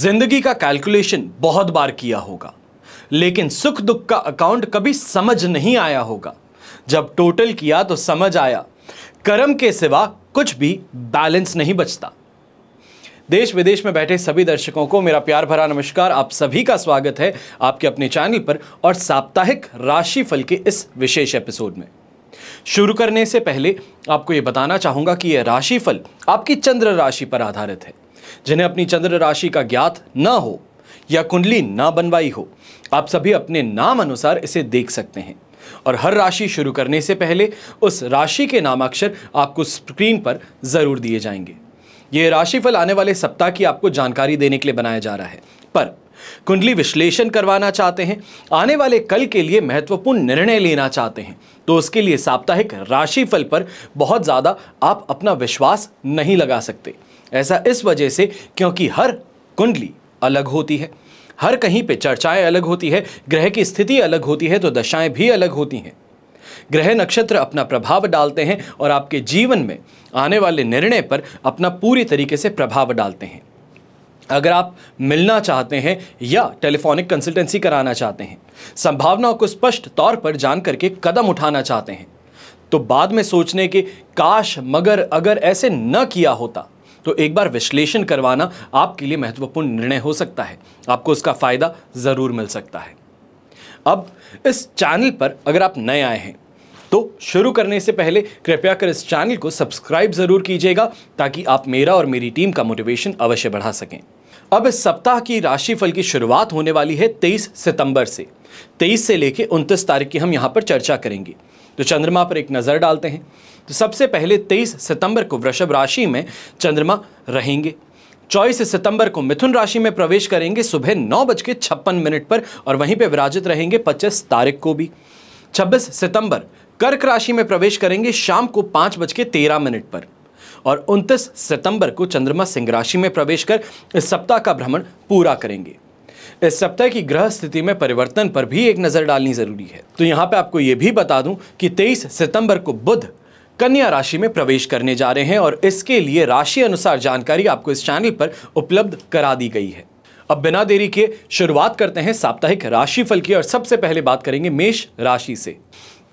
जिंदगी का कैलकुलेशन बहुत बार किया होगा लेकिन सुख दुख का अकाउंट कभी समझ नहीं आया होगा जब टोटल किया तो समझ आया कर्म के सिवा कुछ भी बैलेंस नहीं बचता देश विदेश में बैठे सभी दर्शकों को मेरा प्यार भरा नमस्कार आप सभी का स्वागत है आपके अपने चैनल पर और साप्ताहिक राशिफल के इस विशेष एपिसोड में शुरू करने से पहले आपको यह बताना चाहूंगा कि यह राशिफल आपकी चंद्र राशि पर आधारित है जिन्हें अपनी चंद्र राशि का ज्ञात न हो या कुंडली ना बनवाई हो आप सभी अपने नाम अनुसार इसे देख सकते हैं और हर राशि शुरू करने से पहले उस राशि के नामाक्षर आपको स्क्रीन पर ज़रूर दिए जाएंगे ये राशिफल आने वाले सप्ताह की आपको जानकारी देने के लिए बनाया जा रहा है पर कुंडली विश्लेषण करवाना चाहते हैं आने वाले कल के लिए महत्वपूर्ण निर्णय लेना चाहते हैं तो उसके लिए साप्ताहिक राशिफल पर बहुत ज़्यादा आप अपना विश्वास नहीं लगा सकते ऐसा इस वजह से क्योंकि हर कुंडली अलग होती है हर कहीं पे चर्चाएं अलग होती है ग्रह की स्थिति अलग होती है तो दशाएं भी अलग होती हैं ग्रह नक्षत्र अपना प्रभाव डालते हैं और आपके जीवन में आने वाले निर्णय पर अपना पूरी तरीके से प्रभाव डालते हैं अगर आप मिलना चाहते हैं या टेलीफोनिक कंसल्टेंसी कराना चाहते हैं संभावनाओं को स्पष्ट तौर पर जान करके कदम उठाना चाहते हैं तो बाद में सोचने के काश मगर अगर ऐसे न किया होता तो एक बार विश्लेषण करवाना आपके लिए महत्वपूर्ण निर्णय हो सकता है आपको उसका फ़ायदा ज़रूर मिल सकता है अब इस चैनल पर अगर आप नए आए हैं तो शुरू करने से पहले कृपया कर इस चैनल को सब्सक्राइब ज़रूर कीजिएगा ताकि आप मेरा और मेरी टीम का मोटिवेशन अवश्य बढ़ा सकें अब इस सप्ताह की राशिफल की शुरुआत होने वाली है 23 सितंबर से 23 से लेकर 29 तारीख की हम यहाँ पर चर्चा करेंगे तो चंद्रमा पर एक नज़र डालते हैं तो सबसे पहले 23 सितंबर को वृषभ राशि में चंद्रमा रहेंगे चौबीस सितंबर को मिथुन राशि में प्रवेश करेंगे सुबह नौ बज के छप्पन मिनट पर और वहीं पे विराजित रहेंगे पच्चीस तारीख को भी छब्बीस सितंबर कर्क राशि में प्रवेश करेंगे शाम को पाँच बज के तेरह मिनट पर और 29 सितंबर को चंद्रमा सिंह राशि में प्रवेश कर इस सप्ताह का भ्रमण पूरा करेंगे इस सप्ताह की ग्रह स्थिति में परिवर्तन पर भी एक नज़र डालनी ज़रूरी है तो यहाँ पे आपको ये भी बता दूं कि 23 सितंबर को बुध कन्या राशि में प्रवेश करने जा रहे हैं और इसके लिए राशि अनुसार जानकारी आपको इस चैनल पर उपलब्ध करा दी गई है अब बिना देरी के शुरुआत करते हैं साप्ताहिक राशिफल की और सबसे पहले बात करेंगे मेष राशि से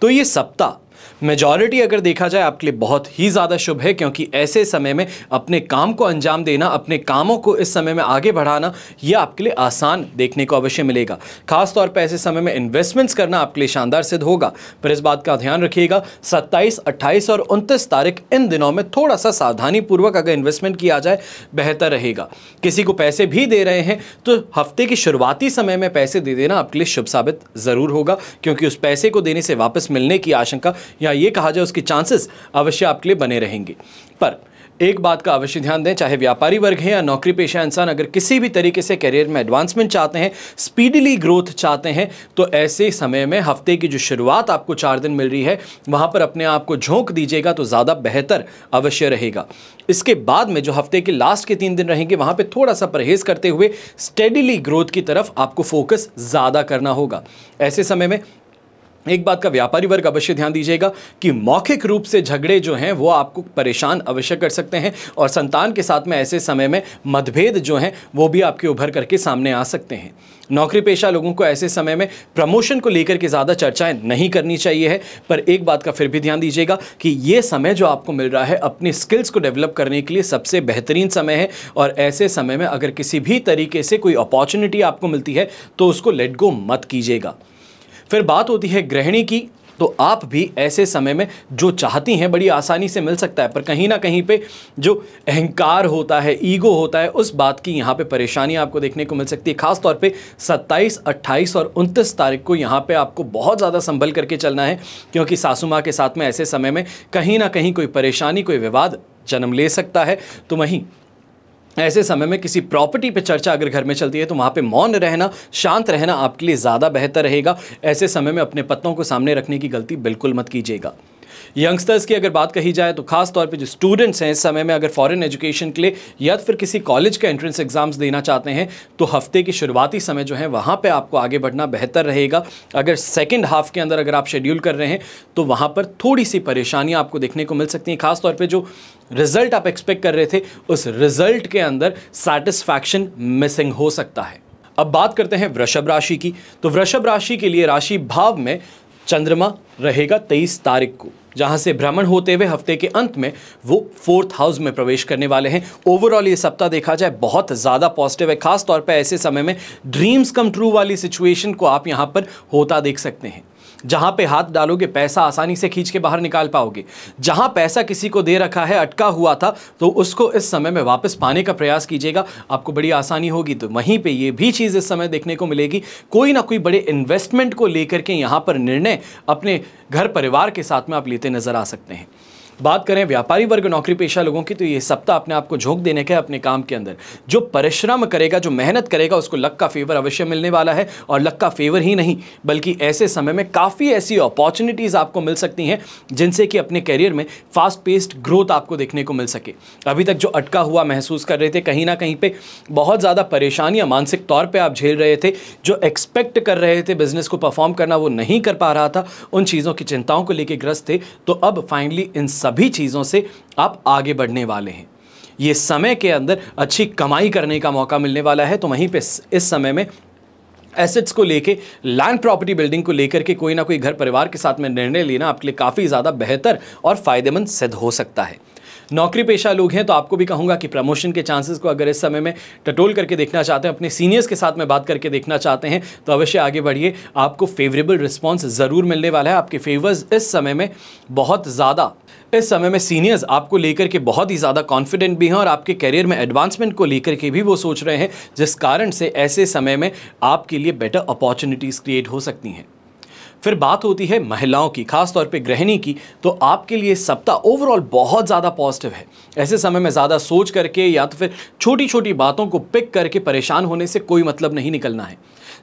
तो ये सप्ताह मेजॉरिटी अगर देखा जाए आपके लिए बहुत ही ज़्यादा शुभ है क्योंकि ऐसे समय में अपने काम को अंजाम देना अपने कामों को इस समय में आगे बढ़ाना यह आपके लिए आसान देखने को अवश्य मिलेगा खासतौर पर ऐसे समय में इन्वेस्टमेंट्स करना आपके लिए शानदार सिद्ध होगा पर इस बात का ध्यान रखिएगा सत्ताईस अट्ठाईस और उनतीस तारीख इन दिनों में थोड़ा सा सावधानीपूर्वक अगर इन्वेस्टमेंट किया जाए बेहतर रहेगा किसी को पैसे भी दे रहे हैं तो हफ्ते की शुरुआती समय में पैसे दे देना आपके लिए शुभ साबित ज़रूर होगा क्योंकि उस पैसे को देने से वापस मिलने की आशंका या ये कहा जाए उसके चांसेस अवश्य आपके लिए बने रहेंगे पर एक बात का अवश्य ध्यान दें चाहे व्यापारी वर्ग है या नौकरी पेशा इंसान अगर किसी भी तरीके से करियर में एडवांसमेंट चाहते हैं स्पीडली ग्रोथ चाहते हैं तो ऐसे समय में हफ्ते की जो शुरुआत आपको चार दिन मिल रही है वहाँ पर अपने आप को झोंक दीजिएगा तो ज़्यादा बेहतर अवश्य रहेगा इसके बाद में जो हफ्ते के लास्ट के तीन दिन रहेंगे वहाँ पर थोड़ा सा परहेज करते हुए स्टेडिली ग्रोथ की तरफ आपको फोकस ज़्यादा करना होगा ऐसे समय में एक बात का व्यापारी वर्ग अवश्य ध्यान दीजिएगा कि मौखिक रूप से झगड़े जो हैं वो आपको परेशान अवश्य कर सकते हैं और संतान के साथ में ऐसे समय में मतभेद जो हैं वो भी आपके उभर करके सामने आ सकते हैं नौकरी पेशा लोगों को ऐसे समय में प्रमोशन को लेकर के ज़्यादा चर्चाएं नहीं करनी चाहिए है पर एक बात का फिर भी ध्यान दीजिएगा कि ये समय जो आपको मिल रहा है अपनी स्किल्स को डेवलप करने के लिए सबसे बेहतरीन समय है और ऐसे समय में अगर किसी भी तरीके से कोई अपॉर्चुनिटी आपको मिलती है तो उसको लेट गो मत कीजिएगा फिर बात होती है गृहिणी की तो आप भी ऐसे समय में जो चाहती हैं बड़ी आसानी से मिल सकता है पर कहीं ना कहीं पे जो अहंकार होता है ईगो होता है उस बात की यहाँ पे परेशानी आपको देखने को मिल सकती है ख़ासतौर पे 27, 28 और 29 तारीख को यहाँ पे आपको बहुत ज़्यादा संभल करके चलना है क्योंकि सासू माँ के साथ में ऐसे समय में कहीं ना कहीं कोई परेशानी कोई विवाद जन्म ले सकता है तो वहीं ऐसे समय में किसी प्रॉपर्टी पे चर्चा अगर घर में चलती है तो वहाँ पे मौन रहना शांत रहना आपके लिए ज़्यादा बेहतर रहेगा ऐसे समय में अपने पत्तों को सामने रखने की गलती बिल्कुल मत कीजिएगा यंगस्टर्स की अगर बात कही जाए तो खास तौर पे जो स्टूडेंट्स हैं इस समय में अगर फॉरेन एजुकेशन के लिए या फिर किसी कॉलेज का एंट्रेंस एग्ज़ाम्स देना चाहते हैं तो हफ्ते की शुरुआती समय जो है वहाँ पर आपको आगे बढ़ना बेहतर रहेगा अगर सेकेंड हाफ के अंदर अगर आप शेड्यूल कर रहे हैं तो वहाँ पर थोड़ी सी परेशानियाँ आपको देखने को मिल सकती हैं खासतौर पर जो रिज़ल्ट आप एक्सपेक्ट कर रहे थे उस रिज़ल्ट के अंदर सेटिस्फैक्शन मिसिंग हो सकता है अब बात करते हैं वृषभ राशि की तो वृषभ राशि के लिए राशि भाव में चंद्रमा रहेगा तेईस तारीख को जहां से भ्रमण होते हुए हफ्ते के अंत में वो फोर्थ हाउस में प्रवेश करने वाले हैं ओवरऑल ये सप्ताह देखा जाए बहुत ज़्यादा पॉजिटिव है खासतौर पर ऐसे समय में ड्रीम्स कम ट्रू वाली सिचुएशन को आप यहाँ पर होता देख सकते हैं जहाँ पे हाथ डालोगे पैसा आसानी से खींच के बाहर निकाल पाओगे जहाँ पैसा किसी को दे रखा है अटका हुआ था तो उसको इस समय में वापस पाने का प्रयास कीजिएगा आपको बड़ी आसानी होगी तो वहीं पर ये भी चीज़ इस समय देखने को मिलेगी कोई ना कोई बड़े इन्वेस्टमेंट को लेकर के यहाँ पर निर्णय अपने घर परिवार के साथ में आप लेते नज़र आ सकते हैं बात करें व्यापारी वर्ग नौकरी पेशा लोगों की तो ये सप्ताह अपने आप को झोंक देने का है अपने काम के अंदर जो परिश्रम करेगा जो मेहनत करेगा उसको लक का फेवर अवश्य मिलने वाला है और लक का फेवर ही नहीं बल्कि ऐसे समय में काफ़ी ऐसी अपॉर्चुनिटीज़ आपको मिल सकती हैं जिनसे कि अपने करियर में फास्ट पेस्ड ग्रोथ आपको देखने को मिल सके अभी तक जो अटका हुआ महसूस कर रहे थे कहीं ना कहीं पर बहुत ज़्यादा परेशानियाँ मानसिक तौर पर आप झेल रहे थे जो एक्सपेक्ट कर रहे थे बिजनेस को परफॉर्म करना वो नहीं कर पा रहा था उन चीज़ों की चिंताओं को लेकर ग्रस्त थे तो अब फाइनली इन सब सभी चीज़ों से आप आगे बढ़ने वाले हैं ये समय के अंदर अच्छी कमाई करने का मौका मिलने वाला है तो वहीं पे इस समय में एसेट्स को लेके लैंड प्रॉपर्टी बिल्डिंग को लेकर के कोई ना कोई घर परिवार के साथ में निर्णय लेना आपके लिए काफ़ी ज़्यादा बेहतर और फ़ायदेमंद सिद्ध हो सकता है नौकरी पेशा लोग हैं तो आपको भी कहूँगा कि प्रमोशन के चांसेस को अगर इस समय में टटोल करके देखना चाहते हैं अपने सीनियर्स के साथ में बात करके देखना चाहते हैं तो अवश्य आगे बढ़िए आपको फेवरेबल रिस्पॉन्स ज़रूर मिलने वाला है आपके फेवर्स इस समय में बहुत ज़्यादा इस समय में सीनियर्स आपको लेकर के बहुत ही ज़्यादा कॉन्फिडेंट भी हैं और आपके करियर में एडवांसमेंट को लेकर के भी वो सोच रहे हैं जिस कारण से ऐसे समय में आपके लिए बेटर अपॉर्चुनिटीज़ क्रिएट हो सकती हैं फिर बात होती है महिलाओं की खासतौर पे गृहिणी की तो आपके लिए सप्ताह ओवरऑल बहुत ज़्यादा पॉजिटिव है ऐसे समय में ज़्यादा सोच करके या तो फिर छोटी छोटी बातों को पिक करके परेशान होने से कोई मतलब नहीं निकलना है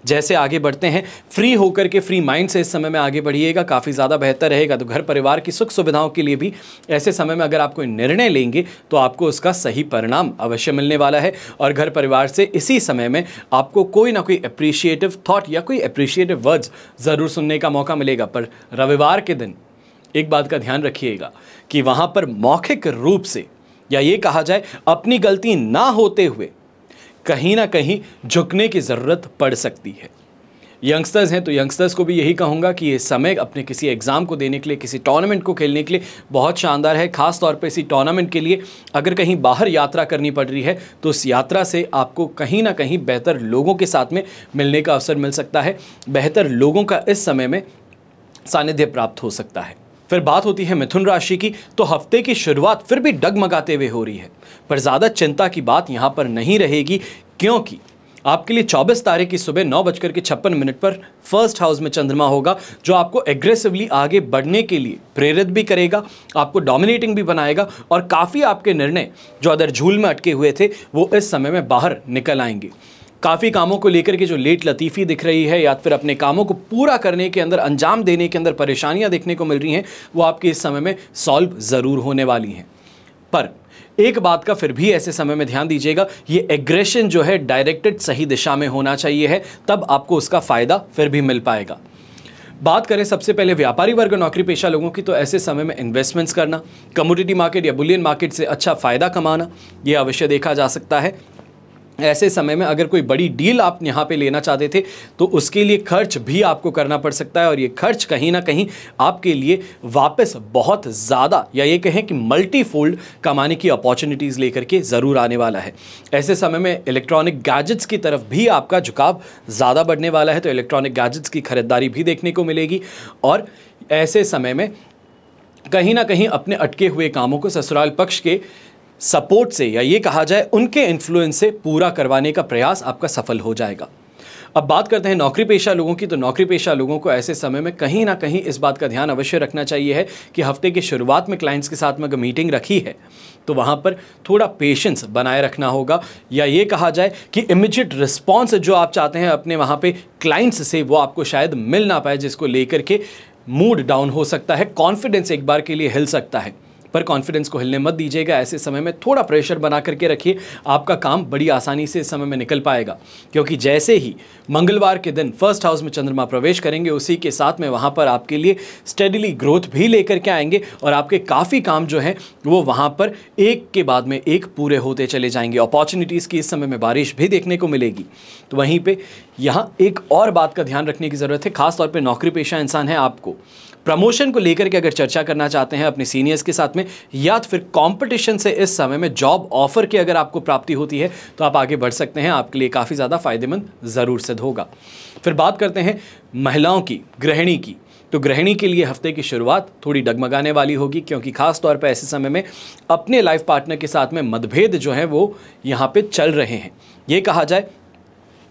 जैसे आगे बढ़ते हैं फ्री होकर के फ्री माइंड से इस समय में आगे बढ़िएगा काफ़ी ज़्यादा बेहतर रहेगा तो घर परिवार की सुख सुविधाओं के लिए भी ऐसे समय में अगर आप कोई निर्णय लेंगे तो आपको उसका सही परिणाम अवश्य मिलने वाला है और घर परिवार से इसी समय में आपको कोई ना कोई अप्रिशिएटिव थाट या कोई अप्रिशिएटिव वर्ड्स ज़रूर सुनने का मौका मिलेगा पर रविवार के दिन एक बात का ध्यान रखिएगा कि वहाँ पर मौखिक रूप से या ये कहा जाए अपनी गलती ना होते हुए कहीं ना कहीं झुकने की ज़रूरत पड़ सकती है यंगस्टर्स हैं तो यंगस्टर्स को भी यही कहूँगा कि ये समय अपने किसी एग्ज़ाम को देने के लिए किसी टूर्नामेंट को खेलने के लिए बहुत शानदार है ख़ास तौर पर इसी टूर्नामेंट के लिए अगर कहीं बाहर यात्रा करनी पड़ रही है तो उस यात्रा से आपको कहीं ना कहीं बेहतर लोगों के साथ में मिलने का अवसर मिल सकता है बेहतर लोगों का इस समय में सानिध्य प्राप्त हो सकता है फिर बात होती है मिथुन राशि की तो हफ्ते की शुरुआत फिर भी डगमगाते हुए हो रही है पर ज़्यादा चिंता की बात यहाँ पर नहीं रहेगी क्योंकि आपके लिए 24 तारीख की सुबह नौ बजकर के छप्पन मिनट पर फर्स्ट हाउस में चंद्रमा होगा जो आपको एग्रेसिवली आगे बढ़ने के लिए प्रेरित भी करेगा आपको डोमिनेटिंग भी बनाएगा और काफ़ी आपके निर्णय जो अदर झूल में अटके हुए थे वो इस समय में बाहर निकल आएंगे काफ़ी कामों को लेकर के जो लेट लतीफ़ी दिख रही है या फिर अपने कामों को पूरा करने के अंदर अंजाम देने के अंदर परेशानियाँ देखने को मिल रही हैं वो आपके इस समय में सॉल्व ज़रूर होने वाली हैं पर एक बात का फिर भी ऐसे समय में ध्यान दीजिएगा ये एग्रेशन जो है डायरेक्टेड सही दिशा में होना चाहिए है तब आपको उसका फ़ायदा फिर भी मिल पाएगा बात करें सबसे पहले व्यापारी वर्ग नौकरी पेशा लोगों की तो ऐसे समय में इन्वेस्टमेंट्स करना कमोडिटी मार्केट या बुलियन मार्केट से अच्छा फ़ायदा कमाना ये अवश्य देखा जा सकता है ऐसे समय में अगर कोई बड़ी डील आप यहाँ पे लेना चाहते थे तो उसके लिए खर्च भी आपको करना पड़ सकता है और ये खर्च कहीं ना कहीं आपके लिए वापस बहुत ज़्यादा या ये कहें कि मल्टी फोल्ड कमाने की अपॉर्चुनिटीज़ लेकर के ज़रूर आने वाला है ऐसे समय में इलेक्ट्रॉनिक गैजेट्स की तरफ भी आपका झुकाव ज़्यादा बढ़ने वाला है तो इलेक्ट्रॉनिक गैजेट्स की खरीदारी भी देखने को मिलेगी और ऐसे समय में कहीं ना कहीं अपने अटके हुए कामों को ससुराल पक्ष के सपोर्ट से या ये कहा जाए उनके इन्फ्लुएंस से पूरा करवाने का प्रयास आपका सफल हो जाएगा अब बात करते हैं नौकरी पेशा लोगों की तो नौकरी पेशा लोगों को ऐसे समय में कहीं ना कहीं इस बात का ध्यान अवश्य रखना चाहिए है कि हफ्ते की शुरुआत में क्लाइंट्स के साथ में अगर मीटिंग रखी है तो वहाँ पर थोड़ा पेशेंस बनाए रखना होगा या ये कहा जाए कि इमिजिएट रिस्पॉन्स जो आप चाहते हैं अपने वहाँ पर क्लाइंट्स से वो आपको शायद मिल ना पाए जिसको लेकर के मूड डाउन हो सकता है कॉन्फिडेंस एक बार के लिए हिल सकता है पर कॉन्फिडेंस को हिलने मत दीजिएगा ऐसे समय में थोड़ा प्रेशर बना करके रखिए आपका काम बड़ी आसानी से इस समय में निकल पाएगा क्योंकि जैसे ही मंगलवार के दिन फर्स्ट हाउस में चंद्रमा प्रवेश करेंगे उसी के साथ में वहाँ पर आपके लिए स्टेडिली ग्रोथ भी लेकर के आएंगे और आपके काफ़ी काम जो हैं वो वहाँ पर एक के बाद में एक पूरे होते चले जाएंगे अपॉर्चुनिटीज़ की इस समय में बारिश भी देखने को मिलेगी तो वहीं पर यहाँ एक और बात का ध्यान रखने की ज़रूरत है खासतौर पर नौकरी पेशा इंसान है आपको प्रमोशन को लेकर के अगर चर्चा करना चाहते हैं अपने सीनियर्स के साथ में या तो फिर कॉम्पिटिशन से इस समय में जॉब ऑफर की अगर आपको प्राप्ति होती है तो आप आगे बढ़ सकते हैं आपके लिए काफ़ी ज़्यादा फायदेमंद ज़रूर सिद्ध होगा फिर बात करते हैं महिलाओं की गृहिणी की तो गृहिणी के लिए हफ्ते की शुरुआत थोड़ी डगमगाने वाली होगी क्योंकि खास तौर पर ऐसे समय में अपने लाइफ पार्टनर के साथ में मतभेद जो हैं वो यहाँ पे चल रहे हैं ये कहा जाए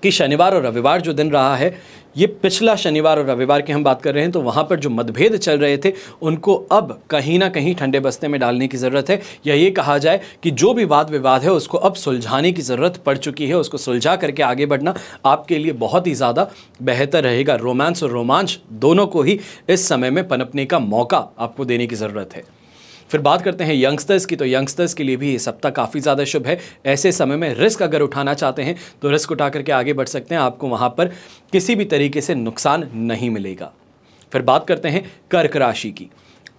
कि शनिवार और रविवार जो दिन रहा है ये पिछला शनिवार और रविवार की हम बात कर रहे हैं तो वहाँ पर जो मतभेद चल रहे थे उनको अब कहीं ना कहीं ठंडे बस्ते में डालने की ज़रूरत है या ये कहा जाए कि जो भी वाद विवाद है उसको अब सुलझाने की ज़रूरत पड़ चुकी है उसको सुलझा करके आगे बढ़ना आपके लिए बहुत ही ज़्यादा बेहतर रहेगा रोमांस और रोमांच दोनों को ही इस समय में पनपने का मौका आपको देने की ज़रूरत है फिर बात करते हैं यंगस्टर्स की तो यंगस्टर्स के लिए भी ये सप्ताह काफ़ी ज़्यादा शुभ है ऐसे समय में रिस्क अगर उठाना चाहते हैं तो रिस्क उठा करके आगे बढ़ सकते हैं आपको वहाँ पर किसी भी तरीके से नुकसान नहीं मिलेगा फिर बात करते हैं कर्क राशि की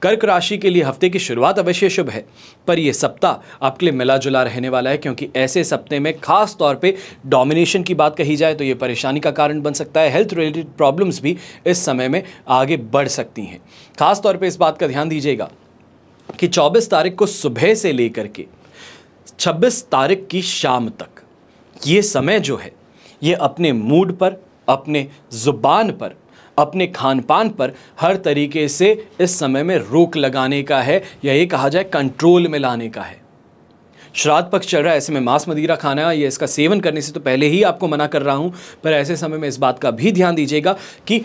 कर्क राशि के लिए हफ्ते की शुरुआत अवश्य शुभ है पर यह सप्ताह आपके लिए मिला जुला रहने वाला है क्योंकि ऐसे सप्ते में खास तौर पे डोमिनेशन की बात कही जाए तो ये परेशानी का कारण बन सकता है हेल्थ रिलेटेड प्रॉब्लम्स भी इस समय में आगे बढ़ सकती हैं खास तौर पे इस बात का ध्यान दीजिएगा कि 24 तारीख को सुबह से लेकर के 26 तारीख की शाम तक ये समय जो है ये अपने मूड पर अपने ज़ुबान पर अपने खान पान पर हर तरीके से इस समय में रोक लगाने का है या ये कहा जाए कंट्रोल में लाने का है श्राद्ध पक्ष चल रहा है ऐसे में मांस मदिरा खाना या इसका सेवन करने से तो पहले ही आपको मना कर रहा हूँ पर ऐसे समय में इस बात का भी ध्यान दीजिएगा कि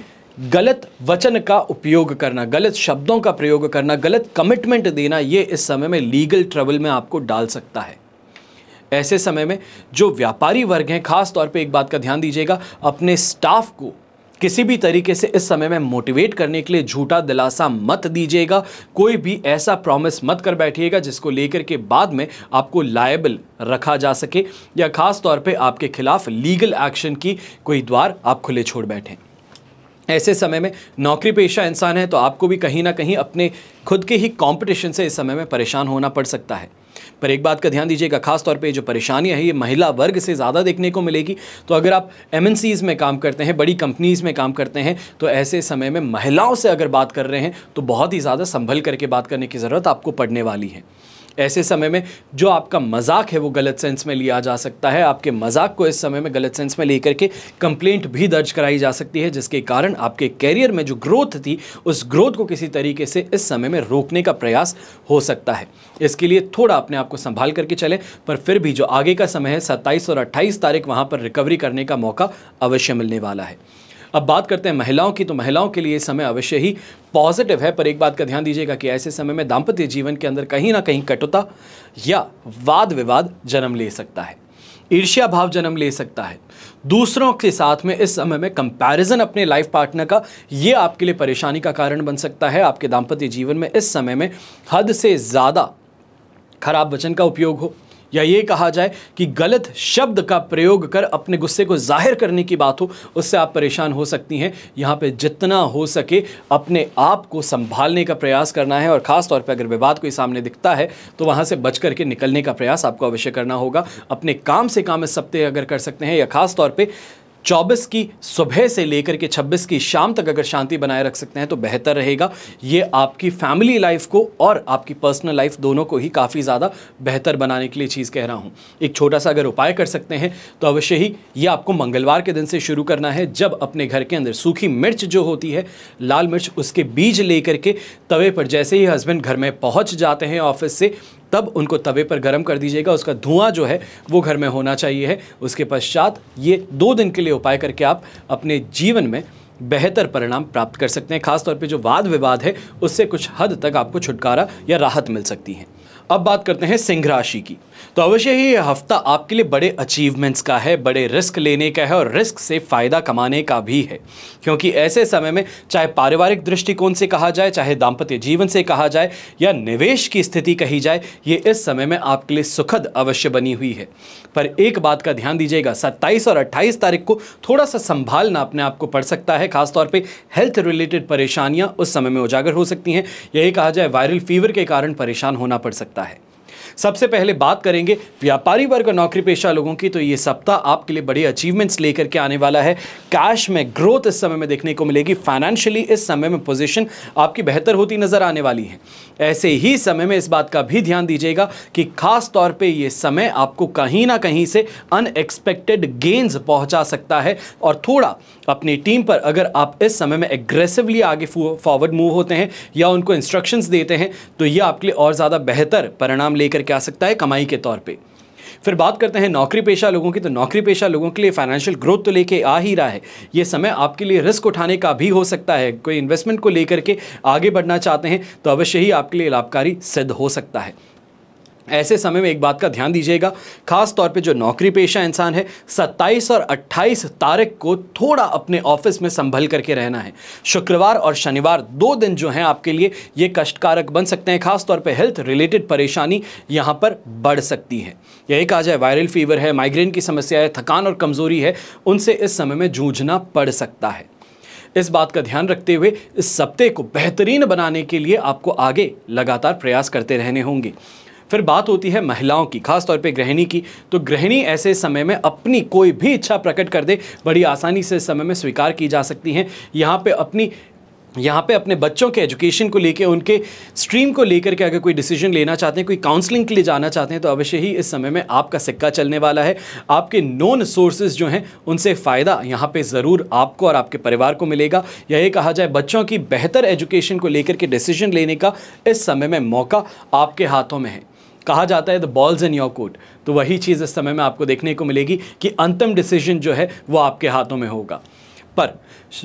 गलत वचन का उपयोग करना गलत शब्दों का प्रयोग करना गलत कमिटमेंट देना ये इस समय में लीगल ट्रबल में आपको डाल सकता है ऐसे समय में जो व्यापारी वर्ग हैं खास तौर पे एक बात का ध्यान दीजिएगा अपने स्टाफ को किसी भी तरीके से इस समय में मोटिवेट करने के लिए झूठा दिलासा मत दीजिएगा कोई भी ऐसा प्रॉमिस मत कर बैठिएगा जिसको लेकर के बाद में आपको लायबल रखा जा सके या खास तौर पे आपके खिलाफ लीगल एक्शन की कोई द्वार आप खुले छोड़ बैठें ऐसे समय में नौकरी पेशा इंसान है तो आपको भी कहीं ना कहीं अपने खुद के ही कंपटीशन से इस समय में परेशान होना पड़ सकता है पर एक बात का ध्यान दीजिएगा खास तौर पे जो परेशानियां है ये महिला वर्ग से ज़्यादा देखने को मिलेगी तो अगर आप एम में काम करते हैं बड़ी कंपनीज़ में काम करते हैं तो ऐसे समय में महिलाओं से अगर बात कर रहे हैं तो बहुत ही ज़्यादा संभल करके बात करने की ज़रूरत आपको पड़ने वाली है ऐसे समय में जो आपका मजाक है वो गलत सेंस में लिया जा सकता है आपके मजाक को इस समय में गलत सेंस में लेकर के कंप्लेंट भी दर्ज कराई जा सकती है जिसके कारण आपके कैरियर में जो ग्रोथ थी उस ग्रोथ को किसी तरीके से इस समय में रोकने का प्रयास हो सकता है इसके लिए थोड़ा अपने आप को संभाल करके चले पर फिर भी जो आगे का समय है सत्ताईस और अट्ठाईस तारीख वहाँ पर रिकवरी करने का मौका अवश्य मिलने वाला है अब बात करते हैं महिलाओं की तो महिलाओं के लिए समय अवश्य ही पॉजिटिव है पर एक बात का ध्यान दीजिएगा कि ऐसे समय में दाम्पत्य जीवन के अंदर कहीं ना कहीं कटुता या वाद विवाद जन्म ले सकता है ईर्ष्या भाव जन्म ले सकता है दूसरों के साथ में इस समय में कंपैरिजन अपने लाइफ पार्टनर का ये आपके लिए परेशानी का कारण बन सकता है आपके दाम्पत्य जीवन में इस समय में हद से ज़्यादा खराब वचन का उपयोग हो या ये कहा जाए कि गलत शब्द का प्रयोग कर अपने गुस्से को जाहिर करने की बात हो उससे आप परेशान हो सकती हैं यहाँ पे जितना हो सके अपने आप को संभालने का प्रयास करना है और ख़ास तौर पे अगर विवाद कोई सामने दिखता है तो वहाँ से बच करके निकलने का प्रयास आपको अवश्य करना होगा अपने काम से काम इस सप्ते अगर कर सकते हैं या ख़ास तौर पर 24 की सुबह से लेकर के 26 की शाम तक अगर शांति बनाए रख सकते हैं तो बेहतर रहेगा ये आपकी फैमिली लाइफ को और आपकी पर्सनल लाइफ दोनों को ही काफ़ी ज़्यादा बेहतर बनाने के लिए चीज़ कह रहा हूँ एक छोटा सा अगर उपाय कर सकते हैं तो अवश्य ही ये आपको मंगलवार के दिन से शुरू करना है जब अपने घर के अंदर सूखी मिर्च जो होती है लाल मिर्च उसके बीज ले करके तवे पर जैसे ही हस्बैंड घर में पहुँच जाते हैं ऑफिस से तब उनको तवे पर गर्म कर दीजिएगा उसका धुआं जो है वो घर में होना चाहिए है उसके पश्चात ये दो दिन के लिए उपाय करके आप अपने जीवन में बेहतर परिणाम प्राप्त कर सकते हैं खासतौर पर जो वाद विवाद है उससे कुछ हद तक आपको छुटकारा या राहत मिल सकती है अब बात करते हैं सिंह राशि की तो अवश्य ही यह हफ्ता आपके लिए बड़े अचीवमेंट्स का है बड़े रिस्क लेने का है और रिस्क से फ़ायदा कमाने का भी है क्योंकि ऐसे समय में चाहे पारिवारिक दृष्टिकोण से कहा जाए चाहे दाम्पत्य जीवन से कहा जाए या निवेश की स्थिति कही जाए ये इस समय में आपके लिए सुखद अवश्य बनी हुई है पर एक बात का ध्यान दीजिएगा सत्ताईस और अट्ठाईस तारीख को थोड़ा सा संभालना अपने आप को पड़ सकता है खासतौर पर हेल्थ रिलेटेड परेशानियाँ उस समय में उजागर हो सकती हैं यही कहा जाए वायरल फीवर के कारण परेशान होना पड़ सकता है सबसे पहले बात करेंगे व्यापारी वर्ग और नौकरी पेशा लोगों की तो ये सप्ताह आपके लिए बड़ी अचीवमेंट्स लेकर के आने वाला है कैश में ग्रोथ इस समय में देखने को मिलेगी फाइनेंशियली इस समय में पोजिशन आपकी बेहतर होती नजर आने वाली है ऐसे ही समय में इस बात का भी ध्यान दीजिएगा कि खास तौर पे ये समय आपको कहीं ना कहीं से अनएक्सपेक्टेड गेंस पहुंचा सकता है और थोड़ा अपनी टीम पर अगर आप इस समय में एग्रेसिवली आगे फॉरवर्ड मूव होते हैं या उनको इंस्ट्रक्शंस देते हैं तो ये आपके लिए और ज़्यादा बेहतर परिणाम लेकर के आ सकता है कमाई के तौर पर फिर बात करते हैं नौकरी पेशा लोगों की तो नौकरी पेशा लोगों के लिए फाइनेंशियल ग्रोथ तो लेके आ ही रहा है ये समय आपके लिए रिस्क उठाने का भी हो सकता है कोई इन्वेस्टमेंट को लेकर के आगे बढ़ना चाहते हैं तो अवश्य ही आपके लिए लाभकारी सिद्ध हो सकता है ऐसे समय में एक बात का ध्यान दीजिएगा खास तौर पे जो नौकरी पेशा इंसान है 27 और 28 तारीख को थोड़ा अपने ऑफिस में संभल करके रहना है शुक्रवार और शनिवार दो दिन जो हैं आपके लिए ये कष्टकारक बन सकते हैं खास तौर पे हेल्थ रिलेटेड परेशानी यहाँ पर बढ़ सकती है यही कहा जाए वायरल फीवर है माइग्रेन की समस्या है थकान और कमज़ोरी है उनसे इस समय में जूझना पड़ सकता है इस बात का ध्यान रखते हुए इस सप्ते को बेहतरीन बनाने के लिए आपको आगे लगातार प्रयास करते रहने होंगे फिर बात होती है महिलाओं की खासतौर पर गृहिणी की तो गृहिणी ऐसे समय में अपनी कोई भी इच्छा प्रकट कर दे बड़ी आसानी से इस समय में स्वीकार की जा सकती हैं यहाँ पर अपनी यहाँ पे अपने बच्चों के एजुकेशन को लेके उनके स्ट्रीम को लेकर के अगर कोई डिसीजन लेना चाहते हैं कोई काउंसलिंग के लिए जाना चाहते हैं तो अवश्य ही इस समय में आपका सिक्का चलने वाला है आपके नोन सोर्सेज जो हैं उनसे फ़ायदा यहाँ पे ज़रूर आपको और आपके परिवार को मिलेगा यही कहा जाए बच्चों की बेहतर एजुकेशन को लेकर के डिसीजन लेने का इस समय में मौका आपके हाथों में है कहा जाता है the ball's in your court तो वही चीज़ इस समय में आपको देखने को मिलेगी कि अंतिम डिसीजन जो है वो आपके हाथों में होगा पर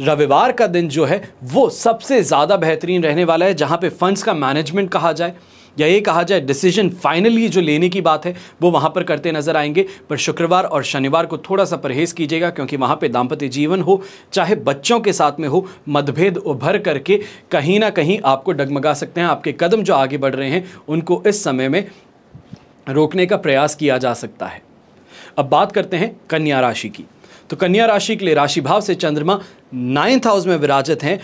रविवार का दिन जो है वो सबसे ज़्यादा बेहतरीन रहने वाला है जहाँ पे फंड्स का मैनेजमेंट कहा जाए या ये कहा जाए डिसीजन फाइनली जो लेने की बात है वो वहाँ पर करते नजर आएंगे पर शुक्रवार और शनिवार को थोड़ा सा परहेज कीजिएगा क्योंकि वहाँ पे दाम्पत्य जीवन हो चाहे बच्चों के साथ में हो मतभेद उभर करके कहीं ना कहीं आपको डगमगा सकते हैं आपके कदम जो आगे बढ़ रहे हैं उनको इस समय में रोकने का प्रयास किया जा सकता है अब बात करते हैं कन्या राशि की तो कन्या राशि के लिए राशि भाव से चंद्रमा नाइन्थ हाउस में विराजित हैं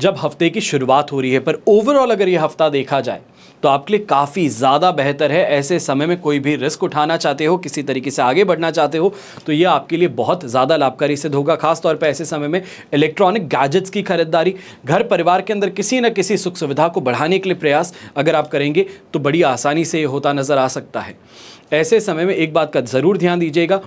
जब हफ्ते की शुरुआत हो रही है पर ओवरऑल अगर ये हफ्ता देखा जाए तो आपके लिए काफ़ी ज़्यादा बेहतर है ऐसे समय में कोई भी रिस्क उठाना चाहते हो किसी तरीके से आगे बढ़ना चाहते हो तो ये आपके लिए बहुत ज़्यादा लाभकारी सिद्ध होगा खासतौर पर ऐसे समय में इलेक्ट्रॉनिक गैजेट्स की खरीदारी घर परिवार के अंदर किसी न किसी सुख सुविधा को बढ़ाने के लिए प्रयास अगर आप करेंगे तो बड़ी आसानी से ये होता नज़र आ सकता है ऐसे समय में एक बात का ज़रूर ध्यान दीजिएगा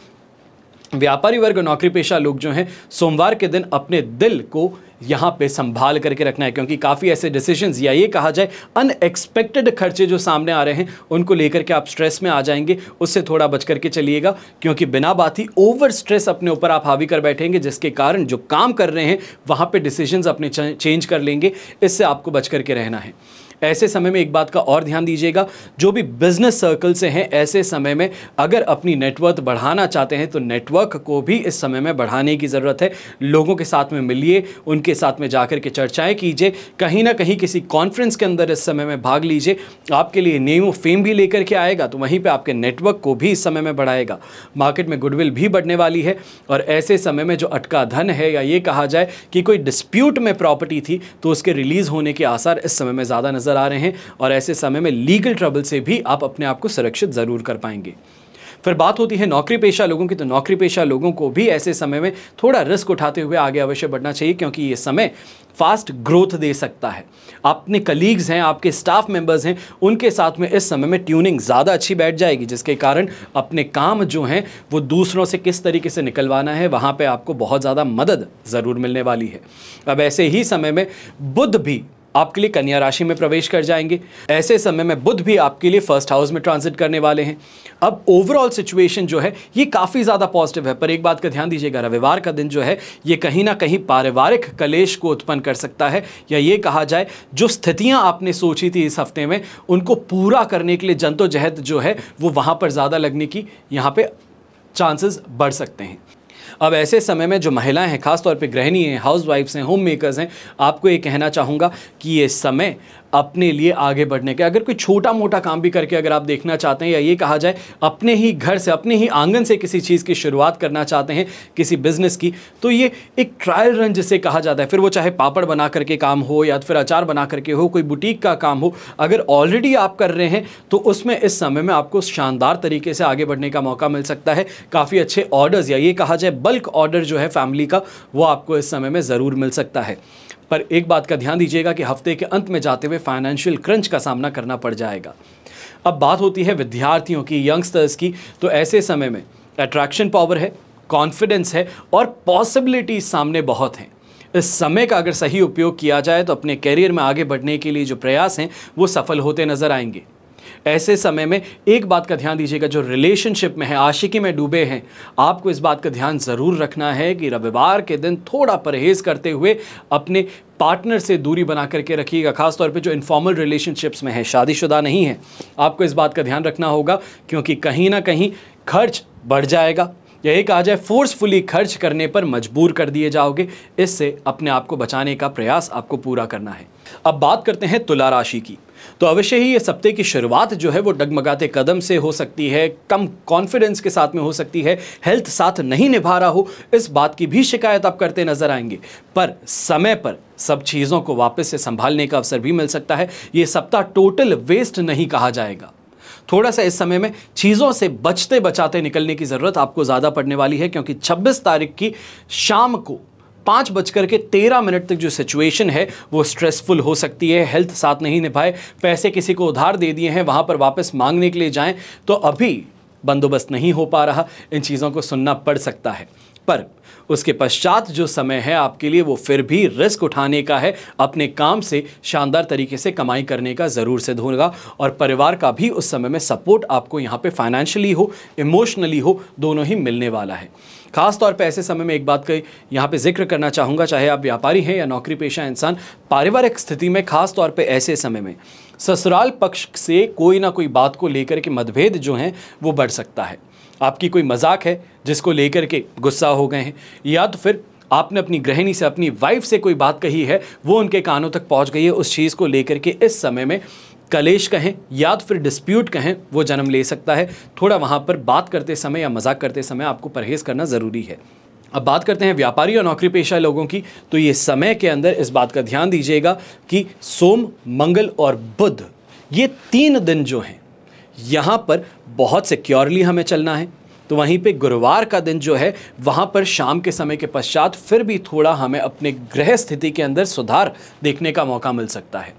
व्यापारी वर्ग नौकरी पेशा लोग जो हैं सोमवार के दिन अपने दिल को यहाँ पे संभाल करके रखना है क्योंकि काफ़ी ऐसे डिसीजंस या ये कहा जाए अनएक्सपेक्टेड खर्चे जो सामने आ रहे हैं उनको लेकर के आप स्ट्रेस में आ जाएंगे उससे थोड़ा बच करके चलिएगा क्योंकि बिना बात ही ओवर स्ट्रेस अपने ऊपर आप हावी कर बैठेंगे जिसके कारण जो काम कर रहे हैं वहाँ पर डिसीजन अपने चेंज कर लेंगे इससे आपको बच करके रहना है ऐसे समय में एक बात का और ध्यान दीजिएगा जो भी बिजनेस सर्कल से हैं ऐसे समय में अगर अपनी नेटवर्क बढ़ाना चाहते हैं तो नेटवर्क को भी इस समय में बढ़ाने की ज़रूरत है लोगों के साथ में मिलिए उनके साथ में जाकर के चर्चाएं कीजिए कहीं ना कहीं किसी कॉन्फ्रेंस के अंदर इस समय में भाग लीजिए आपके लिए नेम फेम भी लेकर के आएगा तो वहीं पर आपके नेटवर्क को भी इस समय में बढ़ाएगा मार्केट में गुडविल भी बढ़ने वाली है और ऐसे समय में जो अटका धन है या ये कहा जाए कि कोई डिस्प्यूट में प्रॉपर्टी थी तो उसके रिलीज़ होने के आसार इस समय में ज़्यादा नज़र नज़र आ रहे हैं और ऐसे समय में लीगल ट्रबल से भी आप अपने आप को सुरक्षित ज़रूर कर पाएंगे फिर बात होती है नौकरी पेशा लोगों की तो नौकरी पेशा लोगों को भी ऐसे समय में थोड़ा रिस्क उठाते हुए आगे अवश्य बढ़ना चाहिए क्योंकि ये समय फास्ट ग्रोथ दे सकता है अपने कलीग्स हैं आपके स्टाफ मेंबर्स हैं उनके साथ में इस समय में ट्यूनिंग ज़्यादा अच्छी बैठ जाएगी जिसके कारण अपने काम जो हैं वो दूसरों से किस तरीके से निकलवाना है वहाँ पर आपको बहुत ज़्यादा मदद ज़रूर मिलने वाली है अब ऐसे ही समय में बुद्ध भी आपके लिए कन्या राशि में प्रवेश कर जाएंगे ऐसे समय में बुध भी आपके लिए फर्स्ट हाउस में ट्रांजिट करने वाले हैं अब ओवरऑल सिचुएशन जो है ये काफ़ी ज़्यादा पॉजिटिव है पर एक बात का ध्यान दीजिएगा रविवार का दिन जो है ये कहीं ना कहीं पारिवारिक कलेश को उत्पन्न कर सकता है या ये कहा जाए जो स्थितियाँ आपने सोची थी इस हफ्ते में उनको पूरा करने के लिए जंतोजहद जो है वो वहाँ पर ज़्यादा लगने की यहाँ पर चांसेस बढ़ सकते हैं अब ऐसे समय में जो महिलाएं हैं खासतौर पर गृहिणी हैं हाउस वाइफ्स हैं होम मेकर्स हैं आपको ये कहना चाहूँगा कि ये समय अपने लिए आगे बढ़ने के अगर कोई छोटा मोटा काम भी करके अगर आप देखना चाहते हैं या ये कहा जाए अपने ही घर से अपने ही आंगन से किसी चीज़ की शुरुआत करना चाहते हैं किसी बिज़नेस की तो ये एक ट्रायल रन जिसे कहा जाता है फिर वो चाहे पापड़ बना करके काम हो या फिर अचार बना करके हो कोई बुटीक का काम हो अगर ऑलरेडी आप कर रहे हैं तो उसमें इस समय में आपको शानदार तरीके से आगे बढ़ने का मौका मिल सकता है काफ़ी अच्छे ऑर्डर्स या ये कहा जाए बल्क ऑर्डर जो है फैमिली का वो आपको इस समय में ज़रूर मिल सकता है पर एक बात का ध्यान दीजिएगा कि हफ्ते के अंत में जाते हुए फाइनेंशियल क्रंच का सामना करना पड़ जाएगा अब बात होती है विद्यार्थियों की यंगस्टर्स की तो ऐसे समय में अट्रैक्शन पावर है कॉन्फिडेंस है और पॉसिबिलिटीज सामने बहुत हैं इस समय का अगर सही उपयोग किया जाए तो अपने कैरियर में आगे बढ़ने के लिए जो प्रयास हैं वो सफल होते नज़र आएंगे ऐसे समय में एक बात का ध्यान दीजिएगा जो रिलेशनशिप में है आशिकी में डूबे हैं आपको इस बात का ध्यान ज़रूर रखना है कि रविवार के दिन थोड़ा परहेज़ करते हुए अपने पार्टनर से दूरी बना करके रखिएगा खासतौर पे जो इनफॉर्मल रिलेशनशिप्स में है शादीशुदा नहीं है आपको इस बात का ध्यान रखना होगा क्योंकि कहीं ना कहीं खर्च बढ़ जाएगा या एक आ जाए फोर्सफुली खर्च करने पर मजबूर कर दिए जाओगे इससे अपने आप को बचाने का प्रयास आपको पूरा करना है अब बात करते हैं तुला राशि की तो अवश्य ही ये सप्ते की शुरुआत जो है वो डगमगाते कदम से हो सकती है कम कॉन्फिडेंस के साथ में हो सकती है हेल्थ साथ नहीं निभा रहा हो इस बात की भी शिकायत आप करते नजर आएंगे पर समय पर सब चीज़ों को वापस से संभालने का अवसर भी मिल सकता है ये सप्ताह टोटल वेस्ट नहीं कहा जाएगा थोड़ा सा इस समय में चीज़ों से बचते बचाते निकलने की ज़रूरत आपको ज़्यादा पड़ने वाली है क्योंकि 26 तारीख की शाम को पाँच बजकर के तेरह मिनट तक जो सिचुएशन है वो स्ट्रेसफुल हो सकती है हेल्थ साथ नहीं निभाए पैसे किसी को उधार दे दिए हैं वहाँ पर वापस मांगने के लिए जाएँ तो अभी बंदोबस्त नहीं हो पा रहा इन चीज़ों को सुनना पड़ सकता है पर उसके पश्चात जो समय है आपके लिए वो फिर भी रिस्क उठाने का है अपने काम से शानदार तरीके से कमाई करने का ज़रूर से होगा और परिवार का भी उस समय में सपोर्ट आपको यहाँ पे फाइनेंशियली हो इमोशनली हो दोनों ही मिलने वाला है खास तौर पे ऐसे समय में एक बात का यहाँ पे जिक्र करना चाहूँगा चाहे आप व्यापारी हैं या नौकरी पेशा इंसान पारिवारिक स्थिति में खास तौर पे ऐसे समय में ससुराल पक्ष से कोई ना कोई बात को लेकर के मतभेद जो हैं वो बढ़ सकता है आपकी कोई मजाक है जिसको लेकर के गुस्सा हो गए हैं या तो फिर आपने अपनी गृहिणी से अपनी वाइफ से कोई बात कही है वो उनके कानों तक पहुंच गई है उस चीज़ को लेकर के इस समय में कलेश कहें या तो फिर डिस्प्यूट कहें वो जन्म ले सकता है थोड़ा वहाँ पर बात करते समय या मजाक करते समय आपको परहेज़ करना ज़रूरी है अब बात करते हैं व्यापारी और नौकरी पेशा लोगों की तो ये समय के अंदर इस बात का ध्यान दीजिएगा कि सोम मंगल और बुध ये तीन दिन जो हैं यहाँ पर बहुत सिक्योरली हमें चलना है तो वहीं पे गुरुवार का दिन जो है वहाँ पर शाम के समय के पश्चात फिर भी थोड़ा हमें अपने ग्रह स्थिति के अंदर सुधार देखने का मौका मिल सकता है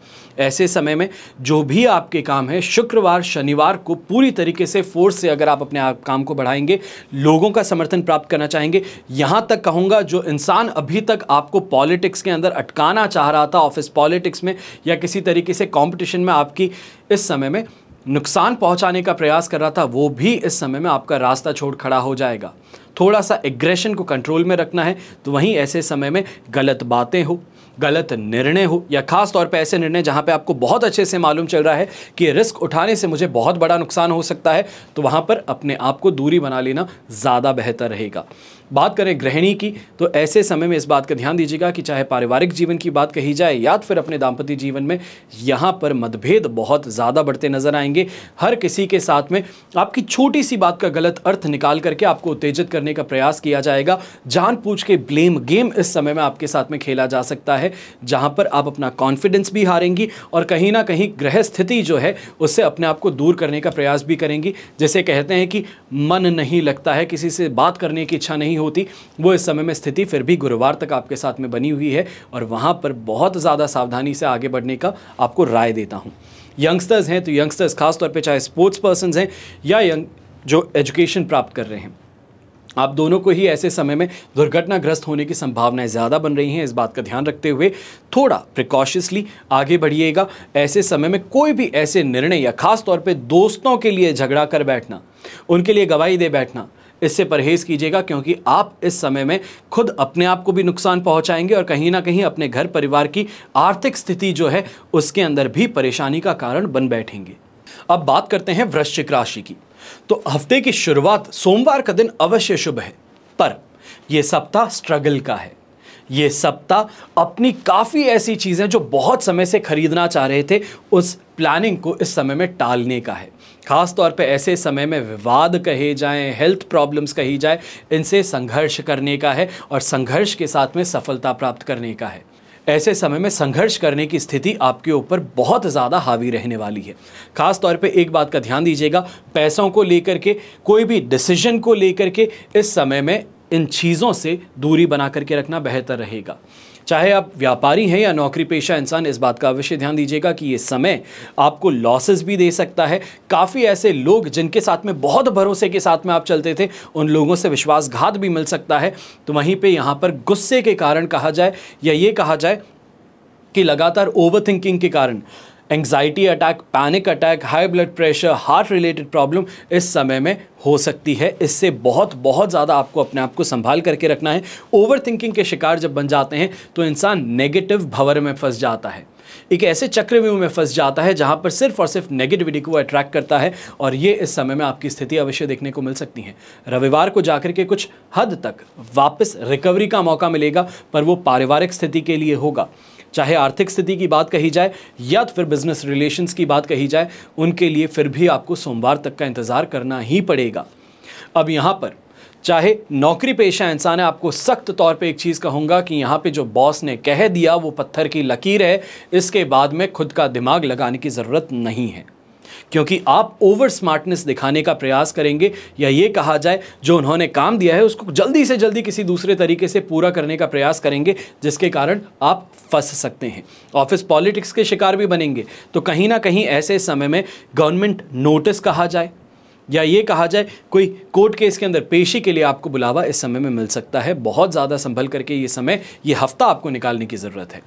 ऐसे समय में जो भी आपके काम है शुक्रवार शनिवार को पूरी तरीके से फोर्स से अगर आप अपने आप काम को बढ़ाएंगे लोगों का समर्थन प्राप्त करना चाहेंगे यहाँ तक कहूँगा जो इंसान अभी तक आपको पॉलिटिक्स के अंदर अटकाना चाह रहा था ऑफिस पॉलिटिक्स में या किसी तरीके से कॉम्पिटिशन में आपकी इस समय में नुकसान पहुंचाने का प्रयास कर रहा था वो भी इस समय में आपका रास्ता छोड़ खड़ा हो जाएगा थोड़ा सा एग्रेशन को कंट्रोल में रखना है तो वहीं ऐसे समय में गलत बातें हो गलत निर्णय हो या खास तौर पर ऐसे निर्णय जहाँ पे आपको बहुत अच्छे से मालूम चल रहा है कि रिस्क उठाने से मुझे बहुत बड़ा नुकसान हो सकता है तो वहाँ पर अपने आप को दूरी बना लेना ज़्यादा बेहतर रहेगा बात करें गृहिणी की तो ऐसे समय में इस बात का ध्यान दीजिएगा कि चाहे पारिवारिक जीवन की बात कही जाए या फिर अपने दाम्पत्य जीवन में यहाँ पर मतभेद बहुत ज़्यादा बढ़ते नजर आएंगे हर किसी के साथ में आपकी छोटी सी बात का गलत अर्थ निकाल करके आपको उत्तेजित करने का प्रयास किया जाएगा पूछ के ब्लेम गेम इस समय में आपके साथ में खेला जा सकता है जहाँ पर आप अपना कॉन्फिडेंस भी हारेंगी और कहीं ना कहीं ग्रह स्थिति जो है उससे अपने आप को दूर करने का प्रयास भी करेंगी जैसे कहते हैं कि मन नहीं लगता है किसी से बात करने की इच्छा नहीं नहीं होती वो इस समय में स्थिति फिर भी गुरुवार तक आपके साथ में बनी हुई है और वहाँ पर बहुत ज़्यादा सावधानी से आगे बढ़ने का आपको राय देता हूँ यंगस्टर्स हैं तो यंगस्टर्स खासतौर पर चाहे स्पोर्ट्स पर्सन हैं या यंग जो एजुकेशन प्राप्त कर रहे हैं आप दोनों को ही ऐसे समय में दुर्घटनाग्रस्त होने की संभावनाएं ज़्यादा बन रही हैं इस बात का ध्यान रखते हुए थोड़ा प्रिकॉशियसली आगे बढ़िएगा ऐसे समय में कोई भी ऐसे निर्णय या खास तौर पे दोस्तों के लिए झगड़ा कर बैठना उनके लिए गवाही दे बैठना इससे परहेज़ कीजिएगा क्योंकि आप इस समय में खुद अपने आप को भी नुकसान पहुंचाएंगे और कहीं ना कहीं अपने घर परिवार की आर्थिक स्थिति जो है उसके अंदर भी परेशानी का कारण बन बैठेंगे अब बात करते हैं वृश्चिक राशि की तो हफ्ते की शुरुआत सोमवार का दिन अवश्य शुभ है पर यह सप्ताह स्ट्रगल का है ये सप्ताह अपनी काफ़ी ऐसी चीज़ें जो बहुत समय से खरीदना चाह रहे थे उस प्लानिंग को इस समय में टालने का है खास तौर पे ऐसे समय में विवाद कहे जाएं हेल्थ प्रॉब्लम्स कही जाए इनसे संघर्ष करने का है और संघर्ष के साथ में सफलता प्राप्त करने का है ऐसे समय में संघर्ष करने की स्थिति आपके ऊपर बहुत ज़्यादा हावी रहने वाली है खास तौर पे एक बात का ध्यान दीजिएगा पैसों को लेकर के कोई भी डिसीजन को लेकर के इस समय में इन चीज़ों से दूरी बना करके रखना बेहतर रहेगा चाहे आप व्यापारी हैं या नौकरी पेशा इंसान इस बात का अवश्य ध्यान दीजिएगा कि ये समय आपको लॉसेस भी दे सकता है काफ़ी ऐसे लोग जिनके साथ में बहुत भरोसे के साथ में आप चलते थे उन लोगों से विश्वासघात भी मिल सकता है तो वहीं पर यहाँ पर गुस्से के कारण कहा जाए या ये कहा जाए कि लगातार ओवर के कारण anxiety attack panic attack high blood pressure heart related problem इस समय में हो सकती है इससे बहुत बहुत ज़्यादा आपको अपने आप को संभाल करके रखना है ओवर थिंकिंग के शिकार जब बन जाते हैं तो इंसान नेगेटिव भंवर में फंस जाता है एक ऐसे चक्रव्यूह में फंस जाता है जहां पर सिर्फ और सिर्फ नेगेटिविटी को अट्रैक्ट करता है और ये इस समय में आपकी स्थिति अवश्य देखने को मिल सकती है रविवार को जाकर के कुछ हद तक वापस रिकवरी का मौका मिलेगा पर वो पारिवारिक स्थिति के लिए होगा चाहे आर्थिक स्थिति की बात कही जाए या तो फिर बिजनेस रिलेशंस की बात कही जाए उनके लिए फिर भी आपको सोमवार तक का इंतज़ार करना ही पड़ेगा अब यहाँ पर चाहे नौकरी पेशा इंसान है आपको सख्त तौर पे एक चीज़ कहूँगा कि यहाँ पे जो बॉस ने कह दिया वो पत्थर की लकीर है इसके बाद में खुद का दिमाग लगाने की ज़रूरत नहीं है क्योंकि आप ओवर स्मार्टनेस दिखाने का प्रयास करेंगे या ये कहा जाए जो उन्होंने काम दिया है उसको जल्दी से जल्दी किसी दूसरे तरीके से पूरा करने का प्रयास करेंगे जिसके कारण आप फंस सकते हैं ऑफिस पॉलिटिक्स के शिकार भी बनेंगे तो कहीं ना कहीं ऐसे समय में गवर्नमेंट नोटिस कहा जाए या ये कहा जाए कोई कोर्ट केस के अंदर पेशी के लिए आपको बुलावा इस समय में मिल सकता है बहुत ज़्यादा संभल करके ये समय ये हफ्ता आपको निकालने की ज़रूरत है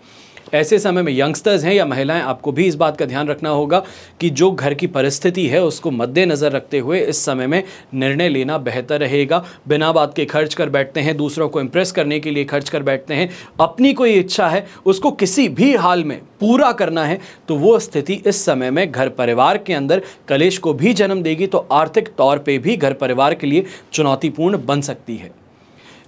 ऐसे समय में यंगस्टर्स हैं या महिलाएं आपको भी इस बात का ध्यान रखना होगा कि जो घर की परिस्थिति है उसको मद्देनज़र रखते हुए इस समय में निर्णय लेना बेहतर रहेगा बिना बात के खर्च कर बैठते हैं दूसरों को इम्प्रेस करने के लिए खर्च कर बैठते हैं अपनी कोई इच्छा है उसको किसी भी हाल में पूरा करना है तो वो स्थिति इस समय में घर परिवार के अंदर कलेश को भी जन्म देगी तो आर्थिक आर्थिक तौर पे भी घर परिवार के लिए चुनौतीपूर्ण बन सकती है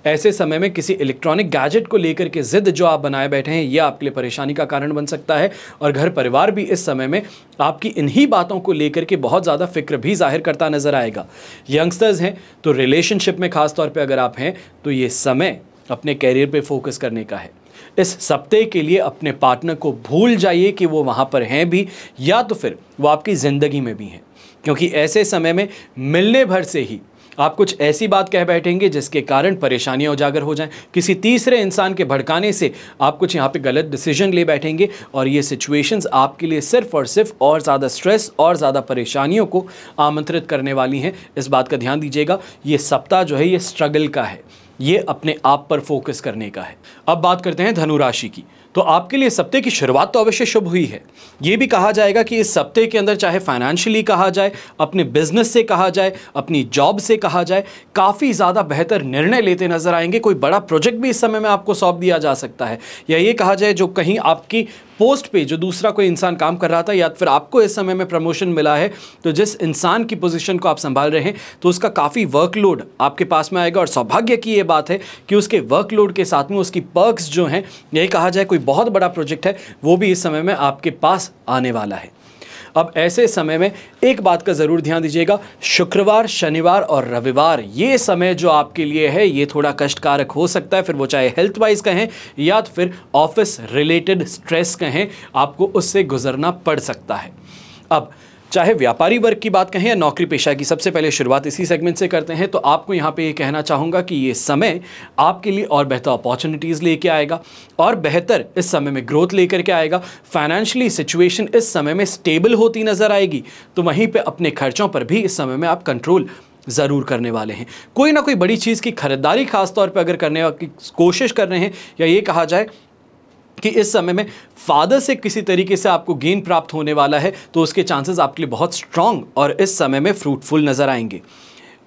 ऐसे समय में किसी इलेक्ट्रॉनिक गैजेट को लेकर के ज़िद जो आप बनाए बैठे हैं यह आपके लिए परेशानी का कारण बन सकता है और घर परिवार भी इस समय में आपकी इन्हीं बातों को लेकर के बहुत ज़्यादा फिक्र भी जाहिर करता नज़र आएगा यंगस्टर्स हैं तो रिलेशनशिप में ख़ासतौर पर अगर आप हैं तो ये समय अपने कैरियर पर फोकस करने का है इस सप्ते के लिए अपने पार्टनर को भूल जाइए कि वो वहाँ पर हैं भी या तो फिर वो आपकी ज़िंदगी में भी हैं क्योंकि ऐसे समय में मिलने भर से ही आप कुछ ऐसी बात कह बैठेंगे जिसके कारण परेशानियां उजागर हो जाएं किसी तीसरे इंसान के भड़काने से आप कुछ यहाँ पे गलत डिसीजन ले बैठेंगे और ये सिचुएशंस आपके लिए सिर्फ और सिर्फ और ज़्यादा स्ट्रेस और ज़्यादा परेशानियों को आमंत्रित करने वाली हैं इस बात का ध्यान दीजिएगा ये सप्ताह जो है ये स्ट्रगल का है ये अपने आप पर फोकस करने का है अब बात करते हैं धनुराशि की तो आपके लिए सप्ते की शुरुआत तो अवश्य शुभ हुई है ये भी कहा जाएगा कि इस सप्ते के अंदर चाहे फाइनेंशियली कहा जाए अपने बिजनेस से कहा जाए अपनी जॉब से कहा जाए काफ़ी ज़्यादा बेहतर निर्णय लेते नजर आएंगे कोई बड़ा प्रोजेक्ट भी इस समय में आपको सौंप दिया जा सकता है या ये कहा जाए जो कहीं आपकी पोस्ट पे जो दूसरा कोई इंसान काम कर रहा था या फिर आपको इस समय में प्रमोशन मिला है तो जिस इंसान की पोजीशन को आप संभाल रहे हैं तो उसका काफ़ी वर्कलोड आपके पास में आएगा और सौभाग्य की ये बात है कि उसके वर्कलोड के साथ में उसकी पर्क्स जो हैं यही कहा जाए कोई बहुत बड़ा प्रोजेक्ट है वो भी इस समय में आपके पास आने वाला है अब ऐसे समय में एक बात का ज़रूर ध्यान दीजिएगा शुक्रवार शनिवार और रविवार ये समय जो आपके लिए है ये थोड़ा कष्टकारक हो सकता है फिर वो चाहे हेल्थ वाइज कहें या तो फिर ऑफिस रिलेटेड स्ट्रेस कहें आपको उससे गुजरना पड़ सकता है अब चाहे व्यापारी वर्ग की बात कहें या नौकरी पेशा की सबसे पहले शुरुआत इसी सेगमेंट से करते हैं तो आपको यहाँ पे ये कहना चाहूँगा कि ये समय आपके लिए और बेहतर अपॉर्चुनिटीज़ लेके आएगा और बेहतर इस समय में ग्रोथ लेकर के आएगा फाइनेंशियली सिचुएशन इस समय में स्टेबल होती नज़र आएगी तो वहीं पर अपने खर्चों पर भी इस समय में आप कंट्रोल ज़रूर करने वाले हैं कोई ना कोई बड़ी चीज़ की खरीदारी खासतौर पर अगर करने की कोशिश कर रहे हैं या ये कहा जाए कि इस समय में फादर से किसी तरीके से आपको गेन प्राप्त होने वाला है तो उसके चांसेस आपके लिए बहुत स्ट्रांग और इस समय में फ्रूटफुल नज़र आएंगे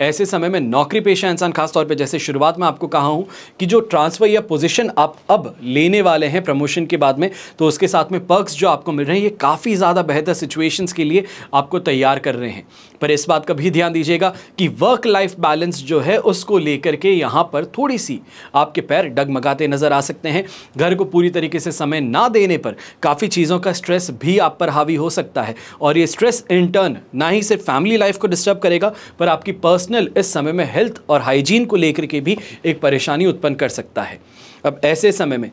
ऐसे समय में नौकरी पेशा इंसान खासतौर पे जैसे शुरुआत में आपको कहा हूँ कि जो ट्रांसफ़र या पोजीशन आप अब लेने वाले हैं प्रमोशन के बाद में तो उसके साथ में पर्क्स जो आपको मिल रहे हैं ये काफ़ी ज़्यादा बेहतर सिचुएशंस के लिए आपको तैयार कर रहे हैं पर इस बात का भी ध्यान दीजिएगा कि वर्क लाइफ बैलेंस जो है उसको लेकर के यहाँ पर थोड़ी सी आपके पैर डगमगाते नज़र आ सकते हैं घर को पूरी तरीके से समय ना देने पर काफ़ी चीज़ों का स्ट्रेस भी आप पर हावी हो सकता है और ये स्ट्रेस इंटर्न ना ही सिर्फ फैमिली लाइफ को डिस्टर्ब करेगा पर आपकी पर्स पर्सनल इस समय में हेल्थ और हाइजीन को लेकर के भी एक परेशानी उत्पन्न कर सकता है अब ऐसे समय में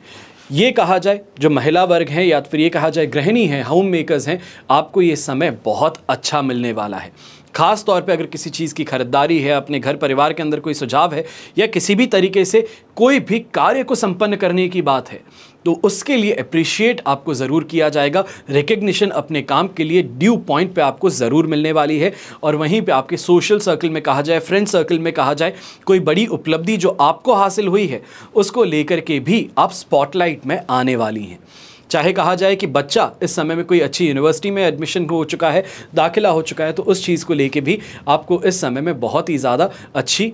ये कहा जाए जो महिला वर्ग हैं या फिर ये कहा जाए गृहिणी हैं होम मेकर्स हैं आपको ये समय बहुत अच्छा मिलने वाला है खास तौर पे अगर किसी चीज़ की खरीदारी है अपने घर परिवार के अंदर कोई सुझाव है या किसी भी तरीके से कोई भी कार्य को संपन्न करने की बात है तो उसके लिए अप्रिशिएट आपको ज़रूर किया जाएगा रिकग्निशन अपने काम के लिए ड्यू पॉइंट पे आपको ज़रूर मिलने वाली है और वहीं पे आपके सोशल सर्कल में कहा जाए फ्रेंड सर्कल में कहा जाए कोई बड़ी उपलब्धि जो आपको हासिल हुई है उसको लेकर के भी आप स्पॉटलाइट में आने वाली हैं चाहे कहा जाए कि बच्चा इस समय में कोई अच्छी यूनिवर्सिटी में एडमिशन हो चुका है दाखिला हो चुका है तो उस चीज़ को लेके भी आपको इस समय में बहुत ही ज़्यादा अच्छी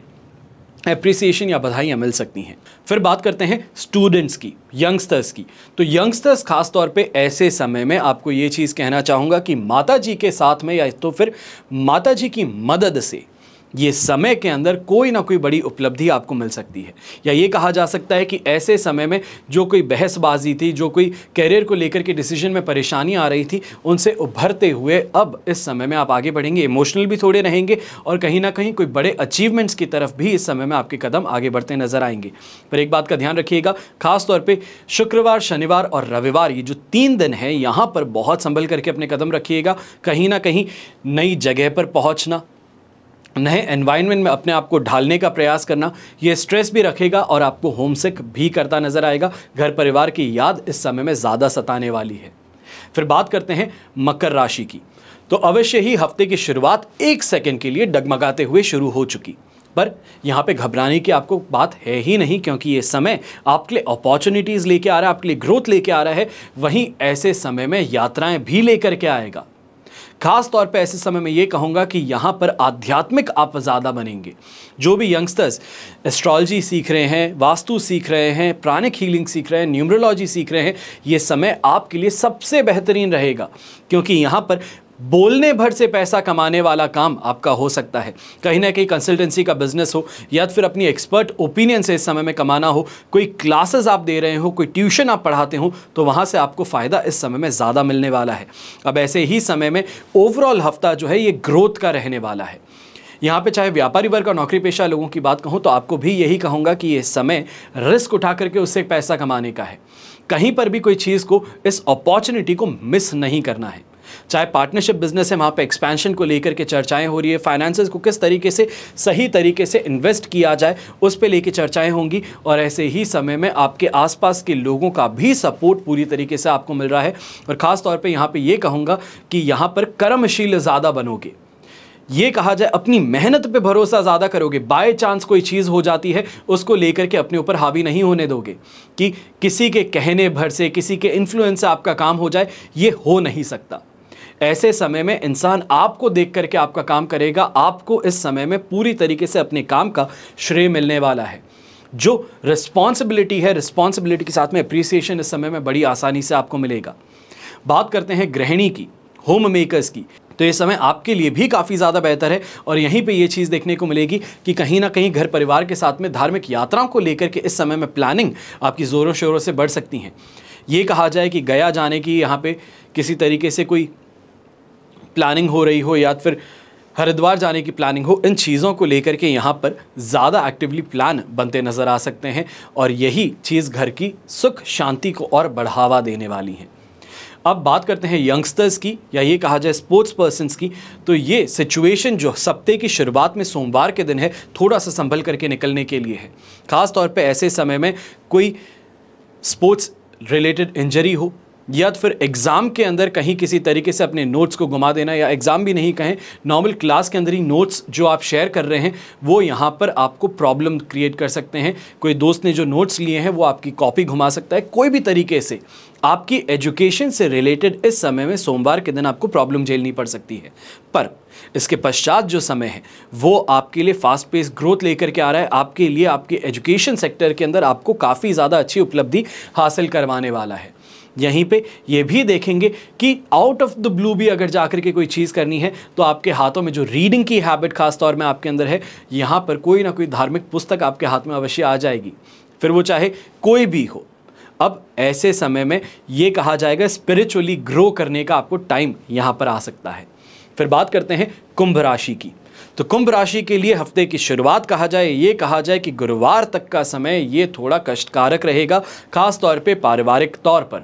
अप्रिसिएशन या बधाइयाँ मिल सकती हैं फिर बात करते हैं स्टूडेंट्स की यंगस्टर्स की तो यंगस्टर्स खास तौर पे ऐसे समय में आपको ये चीज़ कहना चाहूँगा कि माता जी के साथ में या तो फिर माता जी की मदद से ये समय के अंदर कोई ना कोई बड़ी उपलब्धि आपको मिल सकती है या ये कहा जा सकता है कि ऐसे समय में जो कोई बहसबाजी थी जो कोई कैरियर को लेकर के डिसीजन में परेशानी आ रही थी उनसे उभरते हुए अब इस समय में आप आगे बढ़ेंगे इमोशनल भी थोड़े रहेंगे और कहीं ना कहीं कोई बड़े अचीवमेंट्स की तरफ भी इस समय में आपके कदम आगे बढ़ते नजर आएंगे पर एक बात का ध्यान रखिएगा खासतौर पर शुक्रवार शनिवार और रविवार ये जो तीन दिन है यहाँ पर बहुत संभल करके अपने कदम रखिएगा कहीं ना कहीं नई जगह पर पहुँचना नए एनवायरनमेंट में अपने आप को ढालने का प्रयास करना ये स्ट्रेस भी रखेगा और आपको होमसिक भी करता नज़र आएगा घर परिवार की याद इस समय में ज़्यादा सताने वाली है फिर बात करते हैं मकर राशि की तो अवश्य ही हफ्ते की शुरुआत एक सेकेंड के लिए डगमगाते हुए शुरू हो चुकी पर यहाँ पे घबराने की आपको बात है ही नहीं क्योंकि ये समय आपके लिए अपॉर्चुनिटीज़ लेके आ रहा है आपके लिए ग्रोथ लेके आ रहा है वहीं ऐसे समय में यात्राएं भी लेकर के आएगा खास तौर पे ऐसे समय में ये कहूँगा कि यहाँ पर आध्यात्मिक आप ज़्यादा बनेंगे जो भी यंगस्टर्स एस्ट्रोलॉजी सीख रहे हैं वास्तु सीख रहे हैं प्राणिक हीलिंग सीख रहे हैं न्यूमरोलॉजी सीख रहे हैं ये समय आपके लिए सबसे बेहतरीन रहेगा क्योंकि यहाँ पर बोलने भर से पैसा कमाने वाला काम आपका हो सकता है कहीं ना कहीं कंसल्टेंसी का बिजनेस हो या तो फिर अपनी एक्सपर्ट ओपिनियन से इस समय में कमाना हो कोई क्लासेस आप दे रहे हो कोई ट्यूशन आप पढ़ाते हो तो वहाँ से आपको फ़ायदा इस समय में ज़्यादा मिलने वाला है अब ऐसे ही समय में ओवरऑल हफ्ता जो है ये ग्रोथ का रहने वाला है यहाँ पे चाहे व्यापारी वर्ग और नौकरी पेशा लोगों की बात कहूँ तो आपको भी यही कहूँगा कि ये समय रिस्क उठा करके उससे पैसा कमाने का है कहीं पर भी कोई चीज़ को इस अपॉर्चुनिटी को मिस नहीं करना है चाहे पार्टनरशिप बिजनेस है वहाँ पर एक्सपेंशन को लेकर के चर्चाएँ हो रही है फाइनेंस को किस तरीके से सही तरीके से इन्वेस्ट किया जाए उस पर लेकर चर्चाएँ होंगी और ऐसे ही समय में आपके आसपास के लोगों का भी सपोर्ट पूरी तरीके से आपको मिल रहा है और ख़ास तौर पर यहाँ पर ये कहूँगा कि यहाँ पर कर्मशील ज़्यादा बनोगे ये कहा जाए अपनी मेहनत पे भरोसा ज़्यादा करोगे बाय चांस कोई चीज़ हो जाती है उसको लेकर के अपने ऊपर हावी नहीं होने दोगे कि किसी के कहने भर से किसी के इन्फ्लुएंस से आपका काम हो जाए ये हो नहीं सकता ऐसे समय में इंसान आपको देख करके आपका काम करेगा आपको इस समय में पूरी तरीके से अपने काम का श्रेय मिलने वाला है जो रिस्पॉन्सिबिलिटी है रिस्पॉन्सिबिलिटी के साथ में अप्रिसिएशन इस समय में बड़ी आसानी से आपको मिलेगा बात करते हैं गृहिणी की होम मेकर्स की तो ये समय आपके लिए भी काफ़ी ज़्यादा बेहतर है और यहीं पे ये चीज़ देखने को मिलेगी कि कहीं ना कहीं घर परिवार के साथ में धार्मिक यात्राओं को लेकर के इस समय में प्लानिंग आपकी ज़ोरों शोरों से बढ़ सकती हैं ये कहा जाए कि गया जाने की यहाँ पे किसी तरीके से कोई प्लानिंग हो रही हो या फिर हरिद्वार जाने की प्लानिंग हो इन चीज़ों को लेकर के यहाँ पर ज़्यादा एक्टिवली प्लान बनते नज़र आ सकते हैं और यही चीज़ घर की सुख शांति को और बढ़ावा देने वाली है अब बात करते हैं यंगस्टर्स की या ये कहा जाए स्पोर्ट्स पर्सनस की तो ये सिचुएशन जो सप्ते की शुरुआत में सोमवार के दिन है थोड़ा सा संभल करके निकलने के लिए है ख़ास तौर पे ऐसे समय में कोई स्पोर्ट्स रिलेटेड इंजरी हो या तो फिर एग्ज़ाम के अंदर कहीं किसी तरीके से अपने नोट्स को घुमा देना या एग्ज़ाम भी नहीं कहें नॉर्मल क्लास के अंदर ही नोट्स जो आप शेयर कर रहे हैं वो यहाँ पर आपको प्रॉब्लम क्रिएट कर सकते हैं कोई दोस्त ने जो नोट्स लिए हैं वो आपकी कॉपी घुमा सकता है कोई भी तरीके से आपकी एजुकेशन से रिलेटेड इस समय में सोमवार के दिन आपको प्रॉब्लम झेलनी पड़ सकती है पर इसके पश्चात जो समय है वो आपके लिए फास्ट पेस ग्रोथ लेकर के आ रहा है आपके लिए आपके एजुकेशन सेक्टर के अंदर आपको काफ़ी ज़्यादा अच्छी उपलब्धि हासिल करवाने वाला है यहीं पे ये भी देखेंगे कि आउट ऑफ द ब्लू भी अगर जाकर के कोई चीज़ करनी है तो आपके हाथों में जो रीडिंग की हैबिट खासतौर में आपके अंदर है यहाँ पर कोई ना कोई धार्मिक पुस्तक आपके हाथ में अवश्य आ जाएगी फिर वो चाहे कोई भी हो अब ऐसे समय में ये कहा जाएगा स्पिरिचुअली ग्रो करने का आपको टाइम यहाँ पर आ सकता है फिर बात करते हैं कुंभ राशि की तो कुंभ राशि के लिए हफ्ते की शुरुआत कहा जाए ये कहा जाए कि गुरुवार तक का समय ये थोड़ा कष्टकारक रहेगा खास तौर पे पारिवारिक तौर पर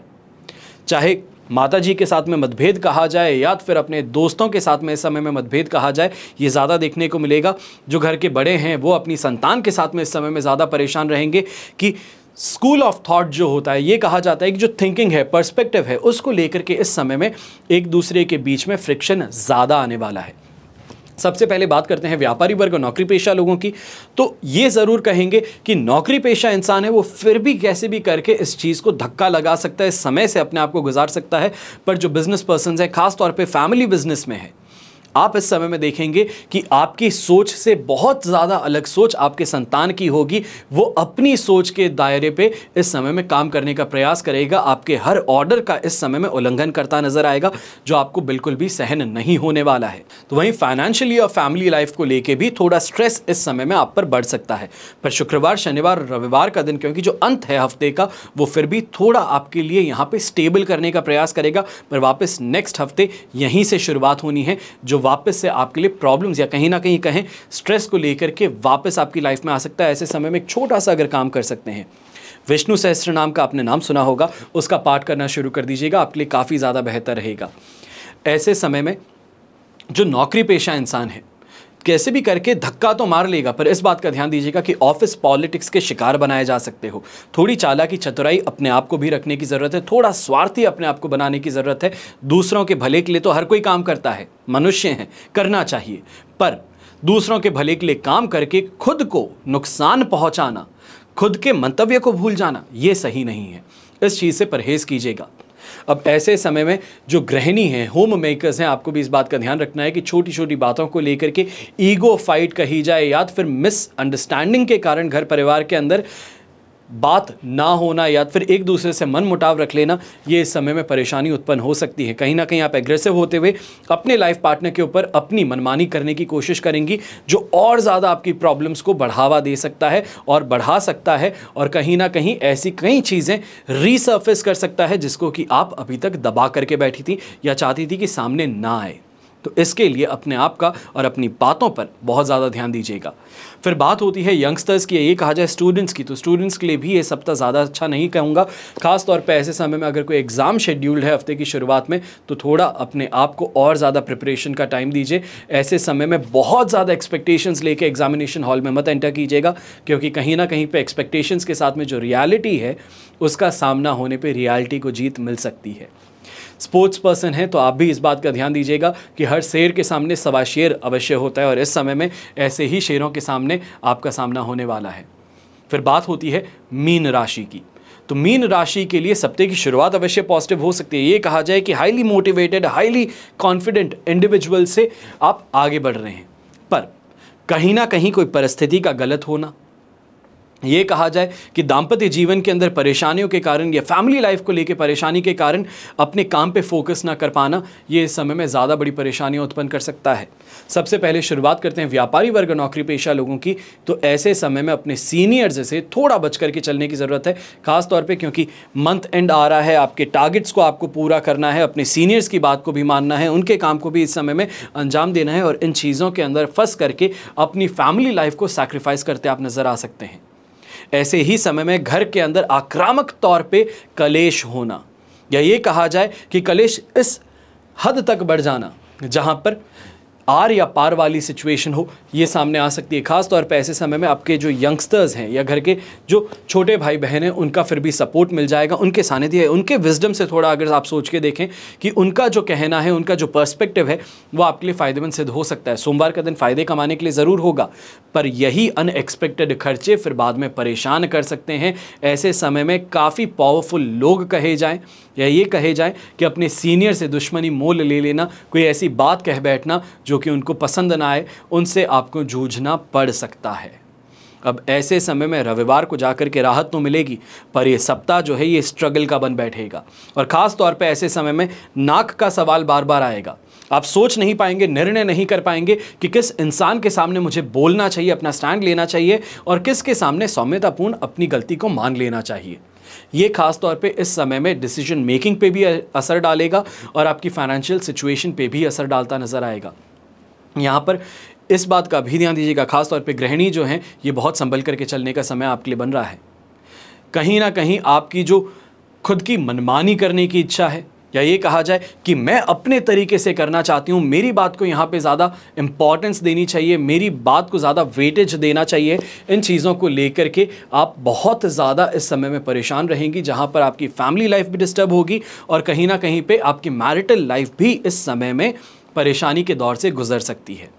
चाहे माता जी के साथ में मतभेद कहा जाए या फिर अपने दोस्तों के साथ में इस समय में मतभेद कहा जाए ये ज़्यादा देखने को मिलेगा जो घर के बड़े हैं वो अपनी संतान के साथ में इस समय में ज़्यादा परेशान रहेंगे कि स्कूल ऑफ थॉट जो होता है ये कहा जाता है कि जो थिंकिंग है पर्सपेक्टिव है उसको लेकर के इस समय में एक दूसरे के बीच में फ्रिक्शन ज़्यादा आने वाला है सबसे पहले बात करते हैं व्यापारी वर्ग और नौकरी पेशा लोगों की तो ये ज़रूर कहेंगे कि नौकरी पेशा इंसान है वो फिर भी कैसे भी करके इस चीज़ को धक्का लगा सकता है समय से अपने आप को गुजार सकता है पर जो बिज़नेस पर्सन है खासतौर पर फैमिली बिज़नेस में है आप इस समय में देखेंगे कि आपकी सोच से बहुत ज़्यादा अलग सोच आपके संतान की होगी वो अपनी सोच के दायरे पे इस समय में काम करने का प्रयास करेगा आपके हर ऑर्डर का इस समय में उल्लंघन करता नजर आएगा जो आपको बिल्कुल भी सहन नहीं होने वाला है तो वहीं फाइनेंशियली और फैमिली लाइफ को लेकर भी थोड़ा स्ट्रेस इस समय में आप पर बढ़ सकता है पर शुक्रवार शनिवार रविवार का दिन क्योंकि जो अंत है हफ्ते का वो फिर भी थोड़ा आपके लिए यहाँ पे स्टेबल करने का प्रयास करेगा पर वापस नेक्स्ट हफ्ते यहीं से शुरुआत होनी है जो वापस से आपके लिए प्रॉब्लम्स या कहीं ना कहीं कहें स्ट्रेस को लेकर के वापस आपकी लाइफ में आ सकता है ऐसे समय में एक छोटा सा अगर काम कर सकते हैं विष्णु सहस्त्र नाम का आपने नाम सुना होगा उसका पाठ करना शुरू कर दीजिएगा आपके लिए काफ़ी ज़्यादा बेहतर रहेगा ऐसे समय में जो नौकरी पेशा इंसान है कैसे भी करके धक्का तो मार लेगा पर इस बात का ध्यान दीजिएगा कि ऑफिस पॉलिटिक्स के शिकार बनाए जा सकते हो थोड़ी चाला की चतुराई अपने आप को भी रखने की ज़रूरत है थोड़ा स्वार्थी अपने आप को बनाने की ज़रूरत है दूसरों के भले के लिए तो हर कोई काम करता है मनुष्य हैं करना चाहिए पर दूसरों के भले के लिए काम करके खुद को नुकसान पहुंचाना खुद के मंतव्य को भूल जाना ये सही नहीं है इस चीज़ से परहेज़ कीजिएगा अब ऐसे समय में जो गृहिणी हैं होम मेकर्स हैं आपको भी इस बात का ध्यान रखना है कि छोटी छोटी बातों को लेकर के ईगो फाइट कही जाए या तो फिर मिसअंडरस्टैंडिंग के कारण घर परिवार के अंदर बात ना होना या फिर एक दूसरे से मन मुटाव रख लेना ये इस समय में परेशानी उत्पन्न हो सकती है कहीं ना कहीं आप एग्रेसिव होते हुए अपने लाइफ पार्टनर के ऊपर अपनी मनमानी करने की कोशिश करेंगी जो और ज़्यादा आपकी प्रॉब्लम्स को बढ़ावा दे सकता है और बढ़ा सकता है और कहीं ना कहीं ऐसी कई चीज़ें रिसर्फेस कर सकता है जिसको कि आप अभी तक दबा करके बैठी थी या चाहती थी कि सामने ना आए तो इसके लिए अपने आप का और अपनी बातों पर बहुत ज़्यादा ध्यान दीजिएगा फिर बात होती है यंगस्टर्स की ये कहा जाए स्टूडेंट्स की तो स्टूडेंट्स के लिए भी ये सप्ताह ज़्यादा अच्छा नहीं कहूँगा खासतौर पर ऐसे समय में अगर कोई एग्ज़ाम शेड्यूल्ड है हफ्ते की शुरुआत में तो थोड़ा अपने आप को और ज़्यादा प्रिपरेशन का टाइम दीजिए ऐसे समय में बहुत ज़्यादा एक्सपेक्टेशंस लेके एग्जामिनेशन हॉल में मत एंटर कीजिएगा क्योंकि कहीं ना कहीं पर एक्सपेक्टेशंस के साथ में जो रियलिटी है उसका सामना होने पर रियलिटी को जीत मिल सकती है स्पोर्ट्स पर्सन हैं तो आप भी इस बात का ध्यान दीजिएगा कि हर शेर के सामने सवा शेर अवश्य होता है और इस समय में ऐसे ही शेरों के सामने आपका सामना होने वाला है फिर बात होती है मीन राशि की तो मीन राशि के लिए सप्ते की शुरुआत अवश्य पॉजिटिव हो सकती है ये कहा जाए कि highly motivated highly confident individual से आप आगे बढ़ रहे हैं पर कहीं ना कहीं कोई परिस्थिति का गलत होना ये कहा जाए कि दाम्पत्य जीवन के अंदर परेशानियों के कारण या फैमिली लाइफ को लेकर परेशानी के कारण अपने काम पे फोकस ना कर पाना ये इस समय में ज़्यादा बड़ी परेशानियाँ उत्पन्न कर सकता है सबसे पहले शुरुआत करते हैं व्यापारी वर्ग नौकरी पेशा लोगों की तो ऐसे समय में अपने सीनियर्स से थोड़ा बच करके चलने की ज़रूरत है खासतौर पर क्योंकि मंथ एंड आ रहा है आपके टारगेट्स को आपको पूरा करना है अपने सीनियर्स की बात को भी मानना है उनके काम को भी इस समय में अंजाम देना है और इन चीज़ों के अंदर फंस करके अपनी फैमिली लाइफ को सेक्रीफाइस करते आप नज़र आ सकते हैं ऐसे ही समय में घर के अंदर आक्रामक तौर पे कलेश होना या ये कहा जाए कि कलेश इस हद तक बढ़ जाना जहाँ पर आर या पार वाली सिचुएशन हो ये सामने आ सकती है खास तौर पर ऐसे समय में आपके जो यंगस्टर्स हैं या घर के जो छोटे भाई बहन हैं उनका फिर भी सपोर्ट मिल जाएगा उनके सानिध्य है उनके विजडम से थोड़ा अगर आप सोच के देखें कि उनका जो कहना है उनका जो पर्सपेक्टिव है वो आपके लिए फ़ायदेमंद सिद्ध हो सकता है सोमवार का दिन फ़ायदे कमाने के लिए ज़रूर होगा पर यही अनएक्सपेक्टेड खर्चे फिर बाद में परेशान कर सकते हैं ऐसे समय में काफ़ी पावरफुल लोग कहे जाएँ या ये कहे जाए कि अपने सीनियर से दुश्मनी मोल ले लेना कोई ऐसी बात कह बैठना जो कि उनको पसंद ना आए उनसे आपको जूझना पड़ सकता है अब ऐसे समय में रविवार को जाकर के राहत तो मिलेगी पर यह सप्ताह जो है ये स्ट्रगल का बन बैठेगा और ख़ास तौर पे ऐसे समय में नाक का सवाल बार बार आएगा आप सोच नहीं पाएंगे निर्णय नहीं कर पाएंगे कि किस इंसान के सामने मुझे बोलना चाहिए अपना स्टैंड लेना चाहिए और किसके सामने सौम्यतापूर्ण अपनी गलती को मान लेना चाहिए ये खास तौर पे इस समय में डिसीजन मेकिंग पे भी असर डालेगा और आपकी फाइनेंशियल सिचुएशन पे भी असर डालता नज़र आएगा यहाँ पर इस बात का भी ध्यान दीजिएगा खासतौर पर गृहिणी जो हैं ये बहुत संभल करके चलने का समय आपके लिए बन रहा है कहीं ना कहीं आपकी जो खुद की मनमानी करने की इच्छा है या ये कहा जाए कि मैं अपने तरीके से करना चाहती हूँ मेरी बात को यहाँ पे ज़्यादा इम्पॉर्टेंस देनी चाहिए मेरी बात को ज़्यादा वेटेज देना चाहिए इन चीज़ों को लेकर के आप बहुत ज़्यादा इस समय में परेशान रहेंगी जहाँ पर आपकी फैमिली लाइफ भी डिस्टर्ब होगी और कहीं ना कहीं पर आपकी मैरिटल लाइफ भी इस समय में परेशानी के दौर से गुजर सकती है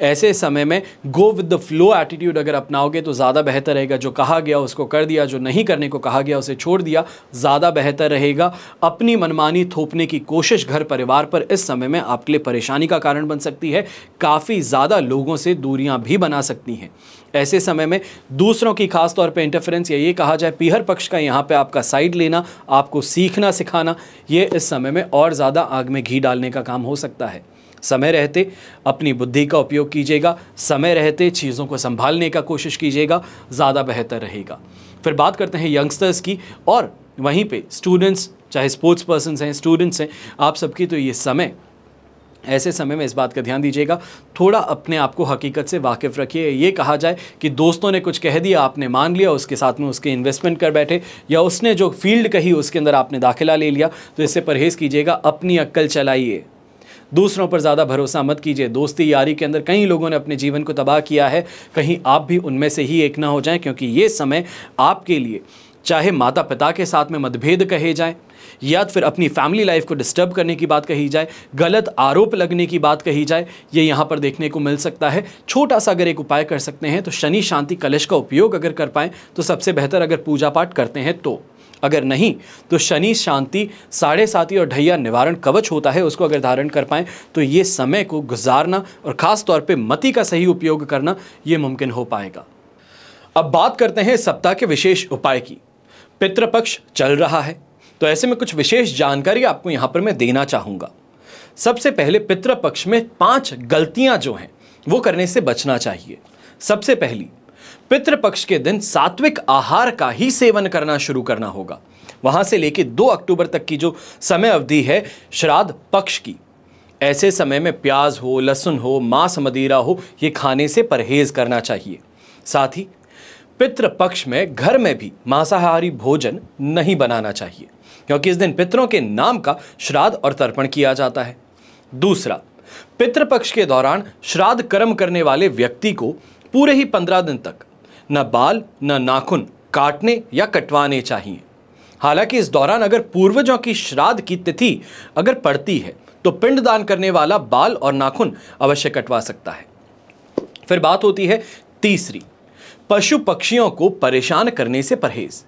ऐसे समय में go with the flow attitude अगर अपनाओगे तो ज़्यादा बेहतर रहेगा जो कहा गया उसको कर दिया जो नहीं करने को कहा गया उसे छोड़ दिया ज़्यादा बेहतर रहेगा अपनी मनमानी थोपने की कोशिश घर परिवार पर इस समय में आपके लिए परेशानी का कारण बन सकती है काफ़ी ज़्यादा लोगों से दूरियाँ भी बना सकती हैं ऐसे समय में दूसरों की खास तौर पे इंटरफेरेंस या ये कहा जाए पीहर पक्ष का यहाँ पे आपका साइड लेना आपको सीखना सिखाना ये इस समय में और ज़्यादा आग में घी डालने का काम हो सकता है समय रहते अपनी बुद्धि का उपयोग कीजिएगा समय रहते चीज़ों को संभालने का कोशिश कीजिएगा ज़्यादा बेहतर रहेगा फिर बात करते हैं यंगस्टर्स की और वहीं पे स्टूडेंट्स चाहे स्पोर्ट्स पर्सन हैं स्टूडेंट्स हैं आप सबकी तो ये समय ऐसे समय में इस बात का ध्यान दीजिएगा थोड़ा अपने आप को हकीकत से वाकिफ़ रखिए ये कहा जाए कि दोस्तों ने कुछ कह दिया आपने मान लिया उसके साथ में उसके इन्वेस्टमेंट कर बैठे या उसने जो फील्ड कही उसके अंदर आपने दाखिला ले लिया तो इससे परहेज़ कीजिएगा अपनी अक्ल चलाइए दूसरों पर ज़्यादा भरोसा मत कीजिए दोस्ती यारी के अंदर कई लोगों ने अपने जीवन को तबाह किया है कहीं आप भी उनमें से ही एक ना हो जाए क्योंकि ये समय आपके लिए चाहे माता पिता के साथ में मतभेद कहे जाएँ या फिर अपनी फैमिली लाइफ को डिस्टर्ब करने की बात कही जाए गलत आरोप लगने की बात कही जाए ये यहाँ पर देखने को मिल सकता है छोटा सा अगर एक उपाय कर सकते हैं तो शनि शांति कलश का उपयोग अगर कर पाएँ तो सबसे बेहतर अगर पूजा पाठ करते हैं तो अगर नहीं तो शनि शांति साढ़े साथी और ढैया निवारण कवच होता है उसको अगर धारण कर पाएं तो ये समय को गुजारना और ख़ास तौर पर मति का सही उपयोग करना ये मुमकिन हो पाएगा अब बात करते हैं सप्ताह के विशेष उपाय की पितृपक्ष चल रहा है तो ऐसे में कुछ विशेष जानकारी आपको यहाँ पर मैं देना चाहूँगा सबसे पहले पितृपक्ष में पाँच गलतियाँ जो हैं वो करने से बचना चाहिए सबसे पहली पितृपक्ष के दिन सात्विक आहार का ही सेवन करना शुरू करना होगा वहां से लेकर दो अक्टूबर तक की जो समय अवधि है श्राद्ध पक्ष की ऐसे समय में प्याज हो लहसुन हो मांस मदिरा हो ये खाने से परहेज करना चाहिए साथ ही पितृपक्ष में घर में भी मांसाहारी भोजन नहीं बनाना चाहिए क्योंकि इस दिन पितरों के नाम का श्राद्ध और तर्पण किया जाता है दूसरा पितृपक्ष के दौरान श्राद्ध कर्म करने वाले व्यक्ति को पूरे ही पंद्रह दिन तक न बाल न नाखून काटने या कटवाने चाहिए हालांकि इस दौरान अगर पूर्वजों की श्राद्ध की तिथि अगर पड़ती है तो पिंडदान करने वाला बाल और नाखून अवश्य कटवा सकता है फिर बात होती है तीसरी पशु पक्षियों को परेशान करने से परहेज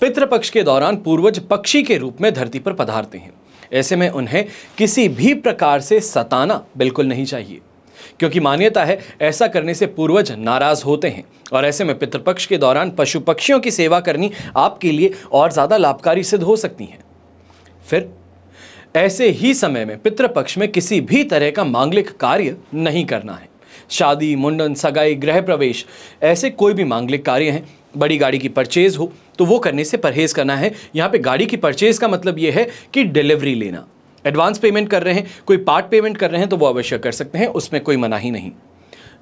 पितृपक्ष के दौरान पूर्वज पक्षी के रूप में धरती पर पधारते हैं ऐसे में उन्हें किसी भी प्रकार से सताना बिल्कुल नहीं चाहिए क्योंकि मान्यता है ऐसा करने से पूर्वज नाराज होते हैं और ऐसे में पितृपक्ष के दौरान पशु पक्षियों की सेवा करनी आपके लिए और ज़्यादा लाभकारी सिद्ध हो सकती है फिर ऐसे ही समय में पितृपक्ष में किसी भी तरह का मांगलिक कार्य नहीं करना है शादी मुंडन सगाई गृह प्रवेश ऐसे कोई भी मांगलिक कार्य हैं बड़ी गाड़ी की परचेज़ हो तो वो करने से परहेज़ करना है यहाँ पे गाड़ी की परचेज़ का मतलब ये है कि डिलीवरी लेना एडवांस पेमेंट कर रहे हैं कोई पार्ट पेमेंट कर रहे हैं तो वो अवश्य कर सकते हैं उसमें कोई मनाही नहीं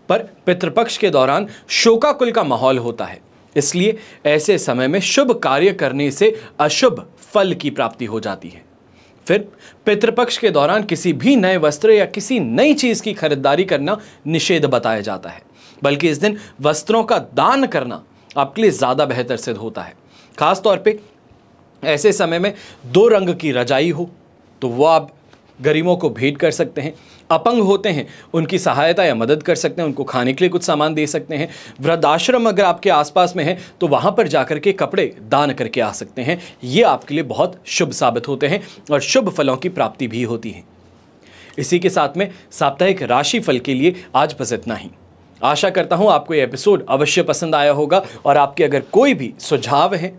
पर पितृपक्ष के दौरान शोकाकुल का माहौल होता है इसलिए ऐसे समय में शुभ कार्य करने से अशुभ फल की प्राप्ति हो जाती है फिर पितृपक्ष के दौरान किसी भी नए वस्त्र या किसी नई चीज़ की खरीदारी करना निषेध बताया जाता है बल्कि इस दिन वस्त्रों का दान करना आपके लिए ज़्यादा बेहतर सिद्ध होता है खासतौर पर ऐसे समय में दो रंग की रजाई हो तो वो आप गरीबों को भेंट कर सकते हैं अपंग होते हैं उनकी सहायता या मदद कर सकते हैं उनको खाने के लिए कुछ सामान दे सकते हैं वृद्धाश्रम अगर आपके आसपास में है तो वहाँ पर जाकर के कपड़े दान करके आ सकते हैं ये आपके लिए बहुत शुभ साबित होते हैं और शुभ फलों की प्राप्ति भी होती है इसी के साथ में साप्ताहिक राशि फल के लिए आज बस इतना ही आशा करता हूँ आपको ये एपिसोड अवश्य पसंद आया होगा और आपके अगर कोई भी सुझाव हैं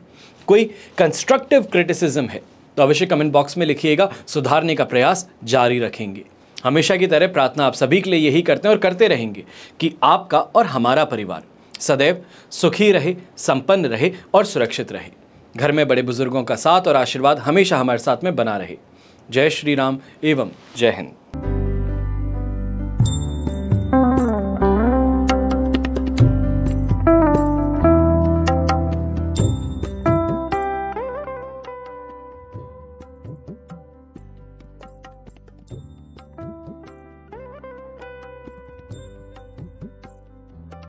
कोई कंस्ट्रक्टिव क्रिटिसिज्म है तो अवश्य कमेंट बॉक्स में लिखिएगा सुधारने का प्रयास जारी रखेंगे हमेशा की तरह प्रार्थना आप सभी के लिए यही करते हैं और करते रहेंगे कि आपका और हमारा परिवार सदैव सुखी रहे संपन्न रहे और सुरक्षित रहे घर में बड़े बुजुर्गों का साथ और आशीर्वाद हमेशा हमारे साथ में बना रहे जय श्री राम एवं जय हिंद